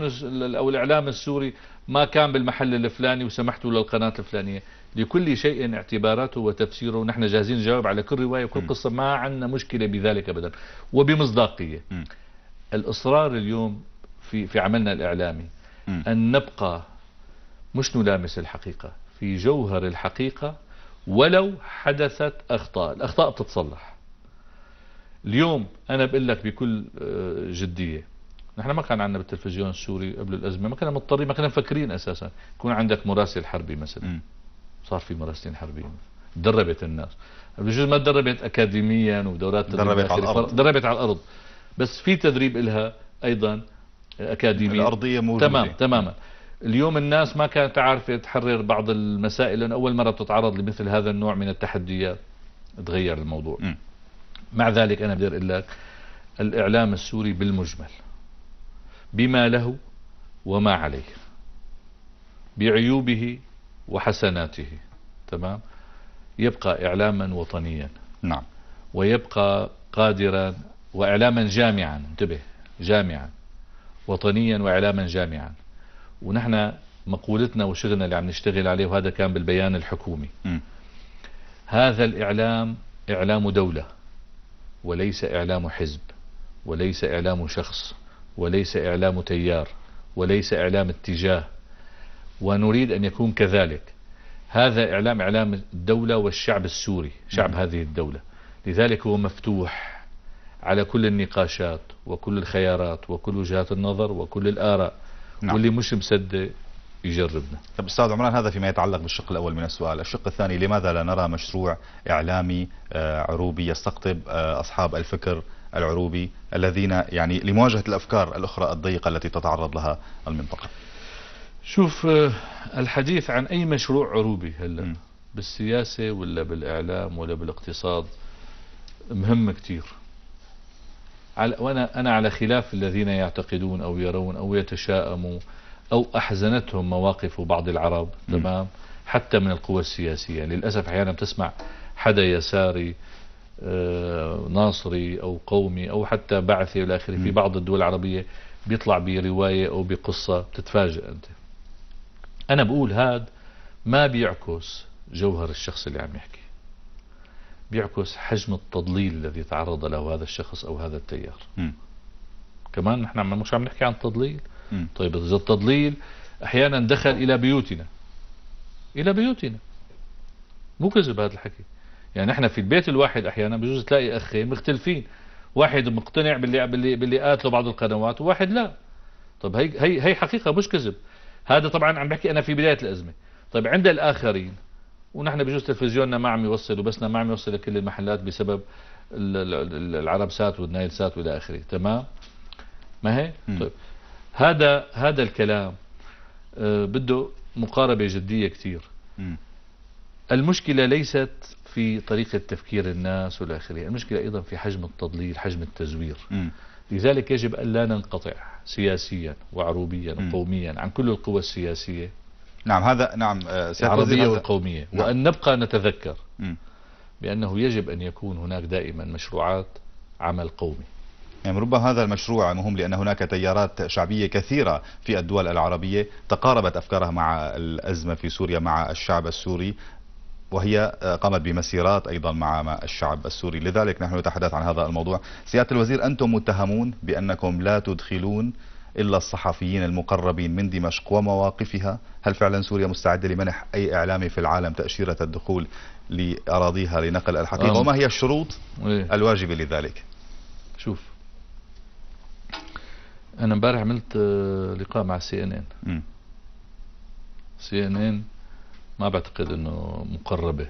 [SPEAKER 2] او الاعلام السوري ما كان بالمحل الفلاني وسمحتوا للقناة الفلانية لكل شيء اعتباراته وتفسيره ونحن جاهزين نجاوب على كل رواية وكل قصة ما عندنا مشكلة بذلك ابدا وبمصداقية الاصرار اليوم في في عملنا الاعلامي م. أن نبقى مش نلامس الحقيقة في جوهر الحقيقة ولو حدثت أخطاء الأخطاء بتتصلح اليوم أنا بقول لك بكل آه، جدية نحن ما كان عندنا بالتلفزيون السوري قبل الأزمة ما كنا مضطرين ما كنا مفكرين أساسا يكون عندك مراسل حربي مثلا صار في مراسلين حربيين دربت الناس بجوز ما دربت أكاديميا ودورات دربت على الأرض دربت على الأرض بس في تدريب إلها أيضا الاكاديميه الأرضية موجودة تمام تماما اليوم الناس ما كانت عارفة تحرر بعض المسائل لأن أول مرة بتتعرض لمثل هذا النوع من التحديات تغير الموضوع م. مع ذلك أنا بدي أقول لك الإعلام السوري بالمجمل بما له وما عليه بعيوبه وحسناته تمام يبقى إعلاما وطنيا نعم ويبقى قادرا وإعلاما جامعا انتبه جامعا وطنيا وإعلاما جامعا ونحن مقولتنا وشغلنا اللي عم نشتغل عليه وهذا كان بالبيان الحكومي م. هذا الإعلام إعلام دولة وليس إعلام حزب وليس إعلام شخص وليس إعلام تيار وليس إعلام اتجاه ونريد أن يكون كذلك هذا إعلام إعلام الدولة والشعب السوري شعب م. هذه الدولة لذلك هو مفتوح على كل النقاشات وكل الخيارات وكل وجهات النظر وكل الآراء نعم. واللي مش مصدق يجربنا طب استاذ عمران هذا فيما يتعلق بالشق
[SPEAKER 1] الاول من السؤال الشق الثاني لماذا لا نرى مشروع اعلامي آه، عروبي يستقطب آه، اصحاب الفكر العروبي الذين يعني لمواجهه الافكار الاخرى الضيقه التي
[SPEAKER 2] تتعرض لها المنطقه شوف آه، الحديث عن اي مشروع عروبي هلا بالسياسه ولا بالاعلام ولا بالاقتصاد مهم كثير على وأنا أنا على خلاف الذين يعتقدون أو يرون أو يتشائموا أو أحزنتهم مواقف بعض العرب تمام حتى من القوى السياسية للأسف أحيانا بتسمع حدا يساري آه، ناصري أو قومي أو حتى بعثي إلى آخره في بعض الدول العربية بيطلع برواية أو بقصة بتتفاجئ أنت أنا بقول هذا ما بيعكس جوهر الشخص اللي عم يحكي بيعكس حجم التضليل الذي تعرض له هذا الشخص أو هذا التيار م. كمان نحن مش عم نحكي عن التضليل م. طيب إذا التضليل أحيانا دخل إلى بيوتنا إلى بيوتنا مو كذب هذا الحكي يعني نحن في البيت الواحد أحيانا بجوز تلاقي أخين مختلفين واحد مقتنع باللي باللي باللي قاتله بعض القنوات وواحد لا طيب هي هي هي حقيقة مش كذب هذا طبعا عم بحكي أنا في بداية الأزمة طيب عند الآخرين ونحن بجوز تلفزيوننا ما عم يوصل وبسنا ما عم يوصل لكل المحلات بسبب العرب سات والنايل سات والى اخره تمام ما هي طيب هذا هذا الكلام آه، بده مقاربه جديه كثير المشكله ليست في طريقه تفكير الناس والى اخره المشكله ايضا في حجم التضليل حجم التزوير لذلك يجب أن لا ننقطع سياسيا وعروبيا وقوميا عن كل القوى السياسية نعم هذا نعم آه، العربية والقومية نعم. وأن نبقى نتذكر م. بأنه يجب أن يكون هناك دائما مشروعات عمل قومي
[SPEAKER 1] يعني ربما هذا المشروع مهم لأن هناك تيارات شعبية كثيرة في الدول العربية تقاربت أفكارها مع الأزمة في سوريا مع الشعب السوري وهي آه، قامت بمسيرات أيضا مع الشعب السوري لذلك نحن نتحدث عن هذا الموضوع سيادة الوزير أنتم متهمون بأنكم لا تدخلون إلا الصحفيين المقربين من دمشق ومواقفها هل فعلا سوريا مستعدة لمنح أي إعلامي في العالم تأشيرة الدخول لأراضيها لنقل الحقيقة وما هي الشروط إيه. الواجبة لذلك
[SPEAKER 2] شوف أنا امبارح عملت آه، لقاء مع سي ان ان سي ان ان ما بعتقد أنه مقربة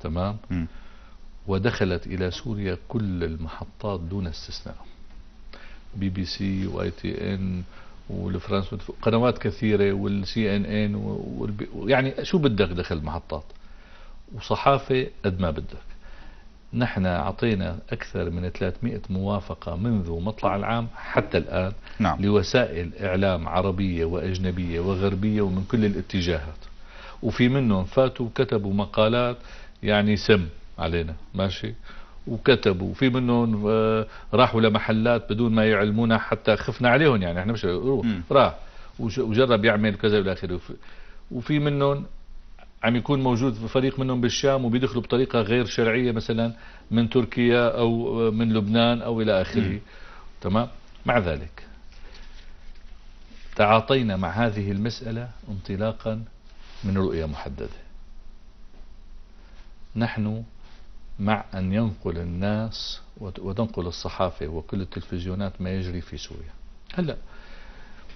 [SPEAKER 2] تمام م. ودخلت إلى سوريا كل المحطات دون استثناء بي بي سي واي تي ان والفرنس قنوات كثيرة والسي ان ان ويعني شو بدك دخل محطات وصحافة قد ما بدك نحن أعطينا أكثر من 300 موافقة منذ مطلع العام حتى الآن نعم. لوسائل إعلام عربية وأجنبية وغربية ومن كل الاتجاهات وفي منهم فاتوا وكتبوا مقالات يعني سم علينا ماشي وكتبوا في منهم آه، راحوا لمحلات بدون ما يعلمونا حتى خفنا عليهم يعني احنا مش روح راح وجرب يعمل كذا والى اخره وفي منهم عم يكون موجود فريق منهم بالشام وبيدخلوا بطريقه غير شرعيه مثلا من تركيا او آه، من لبنان او الى اخره تمام مع ذلك تعاطينا مع هذه المساله انطلاقا من رؤيه محدده نحن مع أن ينقل الناس وتنقل الصحافة وكل التلفزيونات ما يجري في سوريا هلأ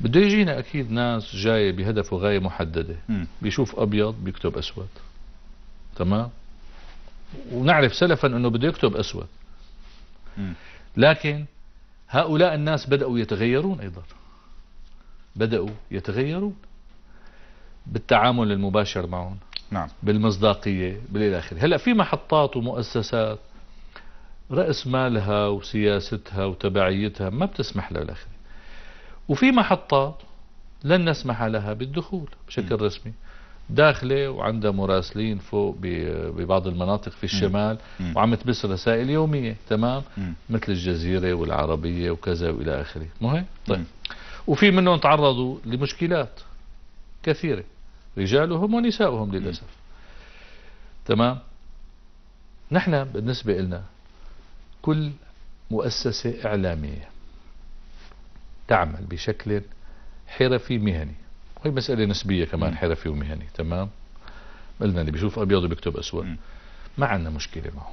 [SPEAKER 2] بده يجينا أكيد ناس جاية بهدف وغاية محددة بيشوف أبيض بيكتب أسود تمام ونعرف سلفا أنه بده يكتب أسود لكن هؤلاء الناس بدأوا يتغيرون أيضا بدأوا يتغيرون بالتعامل المباشر معهم نعم بالمصداقية بالإلاخر آخره هلا في محطات ومؤسسات رأس مالها وسياستها وتبعيتها ما بتسمح لها الآخر وفي محطات لن نسمح لها بالدخول بشكل م. رسمي داخلة وعندها مراسلين فوق ببعض المناطق في الشمال م. وعم تبث رسائل يومية تمام م. مثل الجزيرة والعربية وكذا وإلى آخره مو هيك؟ طيب وفي منهم تعرضوا لمشكلات كثيرة رجالهم ونساؤهم للأسف تمام نحن بالنسبة لنا كل مؤسسة إعلامية تعمل بشكل حرفي مهني وهي مسألة نسبية كمان حرفي ومهني تمام قلنا اللي بيشوف أبيض وبيكتب أسود ما عندنا مشكلة معه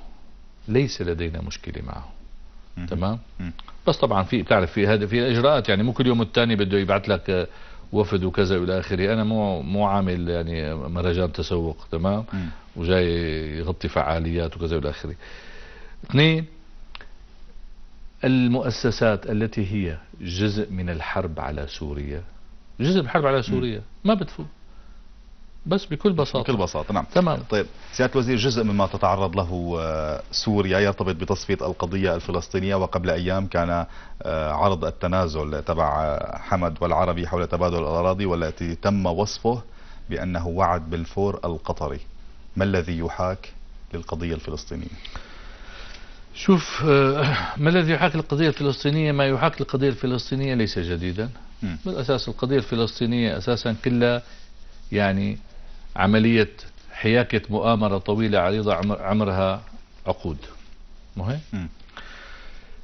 [SPEAKER 2] ليس لدينا مشكلة معه تمام بس طبعا في بتعرف في هذا في اجراءات يعني مو كل يوم والثاني بده يبعث لك وفد وكذا والى اخره انا مو مو عامل يعني مهرجان تسوق تمام م. وجاي يغطي فعاليات وكذا والى اخره اثنين المؤسسات التي هي جزء من الحرب على سوريا جزء من الحرب على سوريا م. ما بتفوت بس بكل بساطة بكل
[SPEAKER 1] بساطة نعم تمام طيب سيادة الوزير جزء مما تتعرض له آه، سوريا يرتبط بتصفية القضية الفلسطينية وقبل أيام كان آه، عرض التنازل تبع آه، حمد والعربي حول تبادل الأراضي والتي تم وصفه بأنه وعد بالفور
[SPEAKER 2] القطري ما الذي يحاك للقضية الفلسطينية؟ شوف ما الذي يحاك للقضية الفلسطينية ما يحاك للقضية الفلسطينية ليس جديدا بالأساس القضية الفلسطينية أساسا كلها يعني عملية حياكة مؤامرة طويلة عريضة عمرها عقود مهم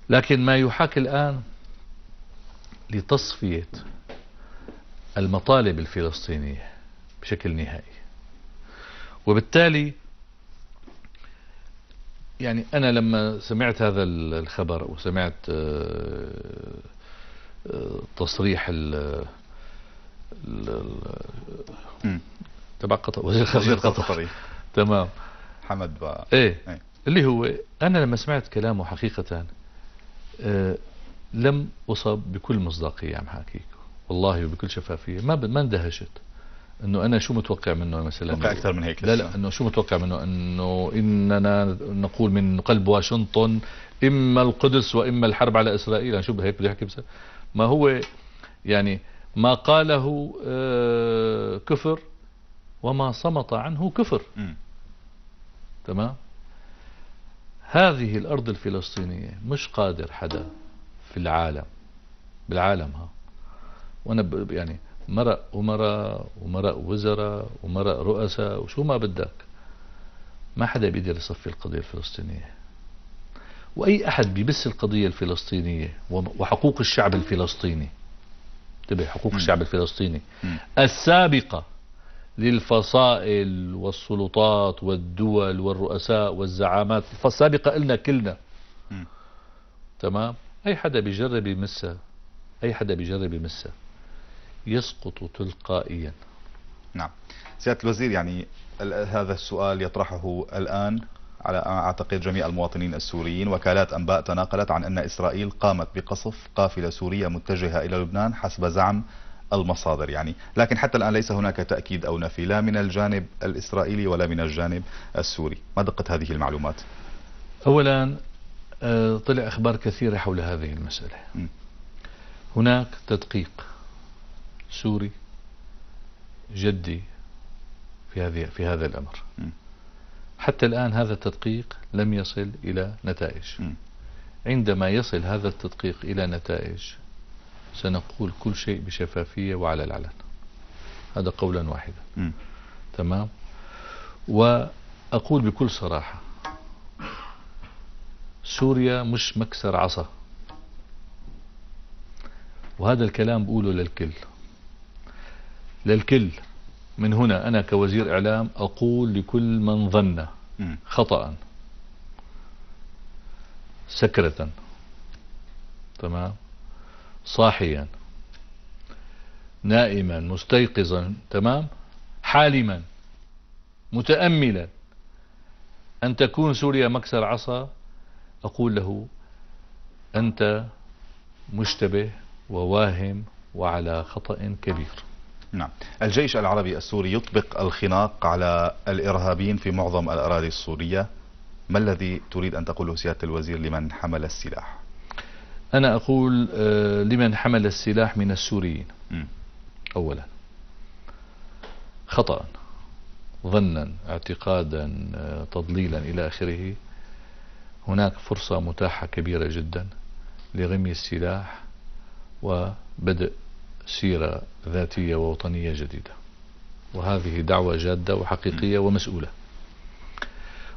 [SPEAKER 2] لكن ما يحاكي الآن لتصفية المطالب الفلسطينية بشكل نهائي وبالتالي يعني أنا لما سمعت هذا الخبر وسمعت آه، آه، تصريح ال تبع قطر وزير خارجية قطر تمام حمد با إيه. ايه, اللي هو انا لما سمعت كلامه حقيقة آه لم اصاب بكل مصداقية عم يعني حاكيك والله وبكل شفافية ما ما اندهشت انه انا شو متوقع منه مثلا متوقع اكثر من هيك لا لا انه شو متوقع منه انه اننا نقول من قلب واشنطن اما القدس واما الحرب على اسرائيل شو هيك بده يحكي ما هو يعني ما قاله آه، كفر وما صمت عنه كفر م. تمام هذه الأرض الفلسطينية مش قادر حدا في العالم بالعالم ها وأنا يعني مرق أمراء ومرق وزراء ومرق رؤساء وشو ما بدك ما حدا بيقدر يصفي القضية الفلسطينية وأي أحد بيبس القضية الفلسطينية وحقوق الشعب الفلسطيني انتبه حقوق م. الشعب الفلسطيني م. السابقة للفصائل والسلطات والدول والرؤساء والزعامات السابقة إلنا كلنا م. تمام أي حدا بيجرب يمسها أي حدا بيجرب يمسها يسقط تلقائيا نعم سيادة الوزير يعني
[SPEAKER 1] هذا السؤال يطرحه الآن على أعتقد جميع المواطنين السوريين وكالات أنباء تناقلت عن أن إسرائيل قامت بقصف قافلة سورية متجهة إلى لبنان حسب زعم المصادر يعني لكن حتى الآن ليس هناك تأكيد أو نفي لا من الجانب الإسرائيلي ولا من الجانب السوري ما دقة هذه المعلومات أولا
[SPEAKER 2] آه، طلع أخبار كثيرة حول هذه المسألة هناك تدقيق سوري جدي في هذه في هذا الأمر م. حتى الآن هذا التدقيق لم يصل إلى نتائج م. عندما يصل هذا التدقيق إلى نتائج سنقول كل شيء بشفافية وعلى العلن هذا قولا واحدا م. تمام وأقول بكل صراحة سوريا مش مكسر عصا وهذا الكلام بقوله للكل للكل من هنا أنا كوزير إعلام أقول لكل من ظن خطأ سكرة تمام صاحيا نائما مستيقظا تمام حالما متأملا أن تكون سوريا مكسر عصا أقول له أنت مشتبه وواهم وعلى خطأ كبير نعم الجيش العربي السوري يطبق الخناق على
[SPEAKER 1] الإرهابيين في معظم الأراضي السورية ما الذي تريد أن تقوله سيادة الوزير لمن
[SPEAKER 2] حمل السلاح أنا أقول آه، لمن حمل السلاح من السوريين أولا خطأ ظنا اعتقادا آه، تضليلا إلى آخره هناك فرصة متاحة كبيرة جدا لرمي السلاح وبدء سيرة ذاتية ووطنية جديدة وهذه دعوة جادة وحقيقية ومسؤولة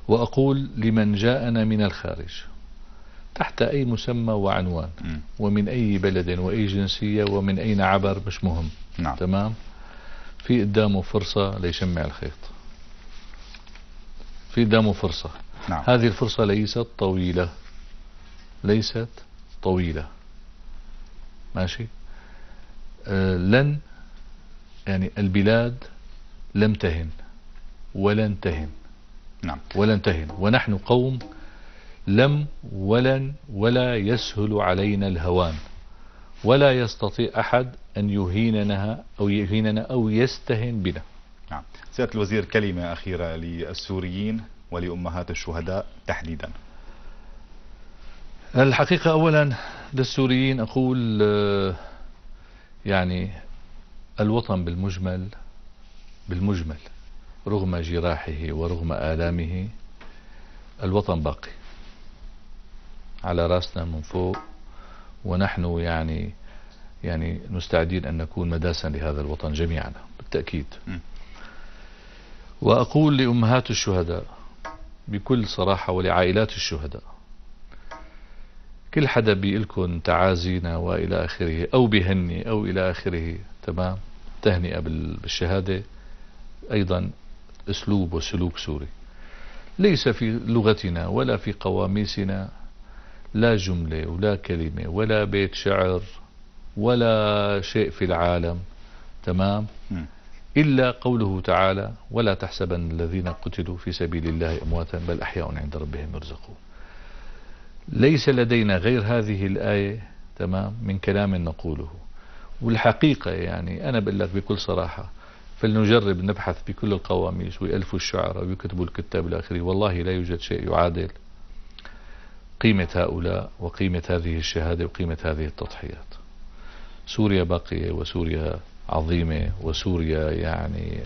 [SPEAKER 2] وأقول لمن جاءنا من الخارج تحت أي مسمى وعنوان م. ومن أي بلد وأي جنسية ومن أين عبر مش مهم نعم. تمام في قدامه فرصة ليشمع الخيط في قدامه فرصة نعم. هذه الفرصة ليست طويلة ليست طويلة ماشي آه لن يعني البلاد لم تهن ولن تهن نعم ولن تهن ونحن قوم لم ولن ولا يسهل علينا الهوان ولا يستطيع أحد أن يهيننا أو يهيننا أو يستهن بنا نعم سيادة الوزير كلمة
[SPEAKER 1] أخيرة للسوريين ولأمهات الشهداء تحديدا
[SPEAKER 2] الحقيقة أولا للسوريين أقول آه، يعني الوطن بالمجمل بالمجمل رغم جراحه ورغم آلامه الوطن باقي على راسنا من فوق ونحن يعني يعني مستعدين أن نكون مداسا لهذا الوطن جميعا بالتأكيد وأقول لأمهات الشهداء بكل صراحة ولعائلات الشهداء كل حدا بيقول تعازينا وإلى آخره أو بهني أو إلى آخره تمام تهنئة بالشهادة أيضا أسلوب وسلوك سوري ليس في لغتنا ولا في قواميسنا لا جملة ولا كلمة ولا بيت شعر ولا شيء في العالم تمام إلا قوله تعالى ولا تحسبن الذين قتلوا في سبيل الله أمواتا بل أحياء عند ربهم يرزقون ليس لدينا غير هذه الآية تمام من كلام نقوله والحقيقة يعني أنا بقول لك بكل صراحة فلنجرب نبحث بكل القواميس ويألفوا الشعراء ويكتبوا الكتاب الآخرين والله لا يوجد شيء يعادل قيمة هؤلاء وقيمة هذه الشهادة وقيمة هذه التضحيات سوريا باقية وسوريا عظيمة وسوريا يعني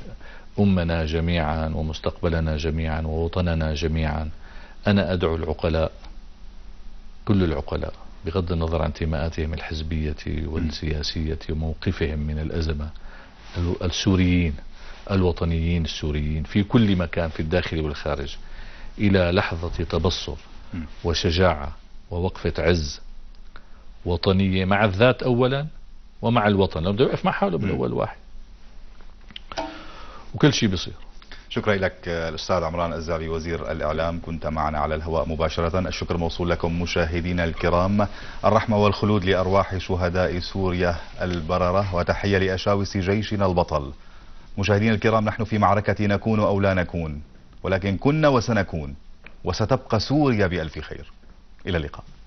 [SPEAKER 2] أمنا جميعا ومستقبلنا جميعا ووطننا جميعا أنا أدعو العقلاء كل العقلاء بغض النظر عن انتماءاتهم الحزبية والسياسية وموقفهم من الأزمة السوريين الوطنيين السوريين في كل مكان في الداخل والخارج إلى لحظة تبصر وشجاعة ووقفة عز وطنية مع الذات أولا ومع الوطن لو بده يوقف مع حاله بالأول واحد وكل شيء بيصير شكرا لك
[SPEAKER 1] الأستاذ عمران الزابي وزير الإعلام كنت معنا على الهواء مباشرة الشكر موصول لكم مشاهدينا الكرام الرحمة والخلود لأرواح شهداء سوريا البررة وتحية لأشاوس جيشنا البطل مشاهدينا الكرام نحن في معركة نكون أو لا نكون ولكن كنا وسنكون وستبقى سوريا بألف خير إلى اللقاء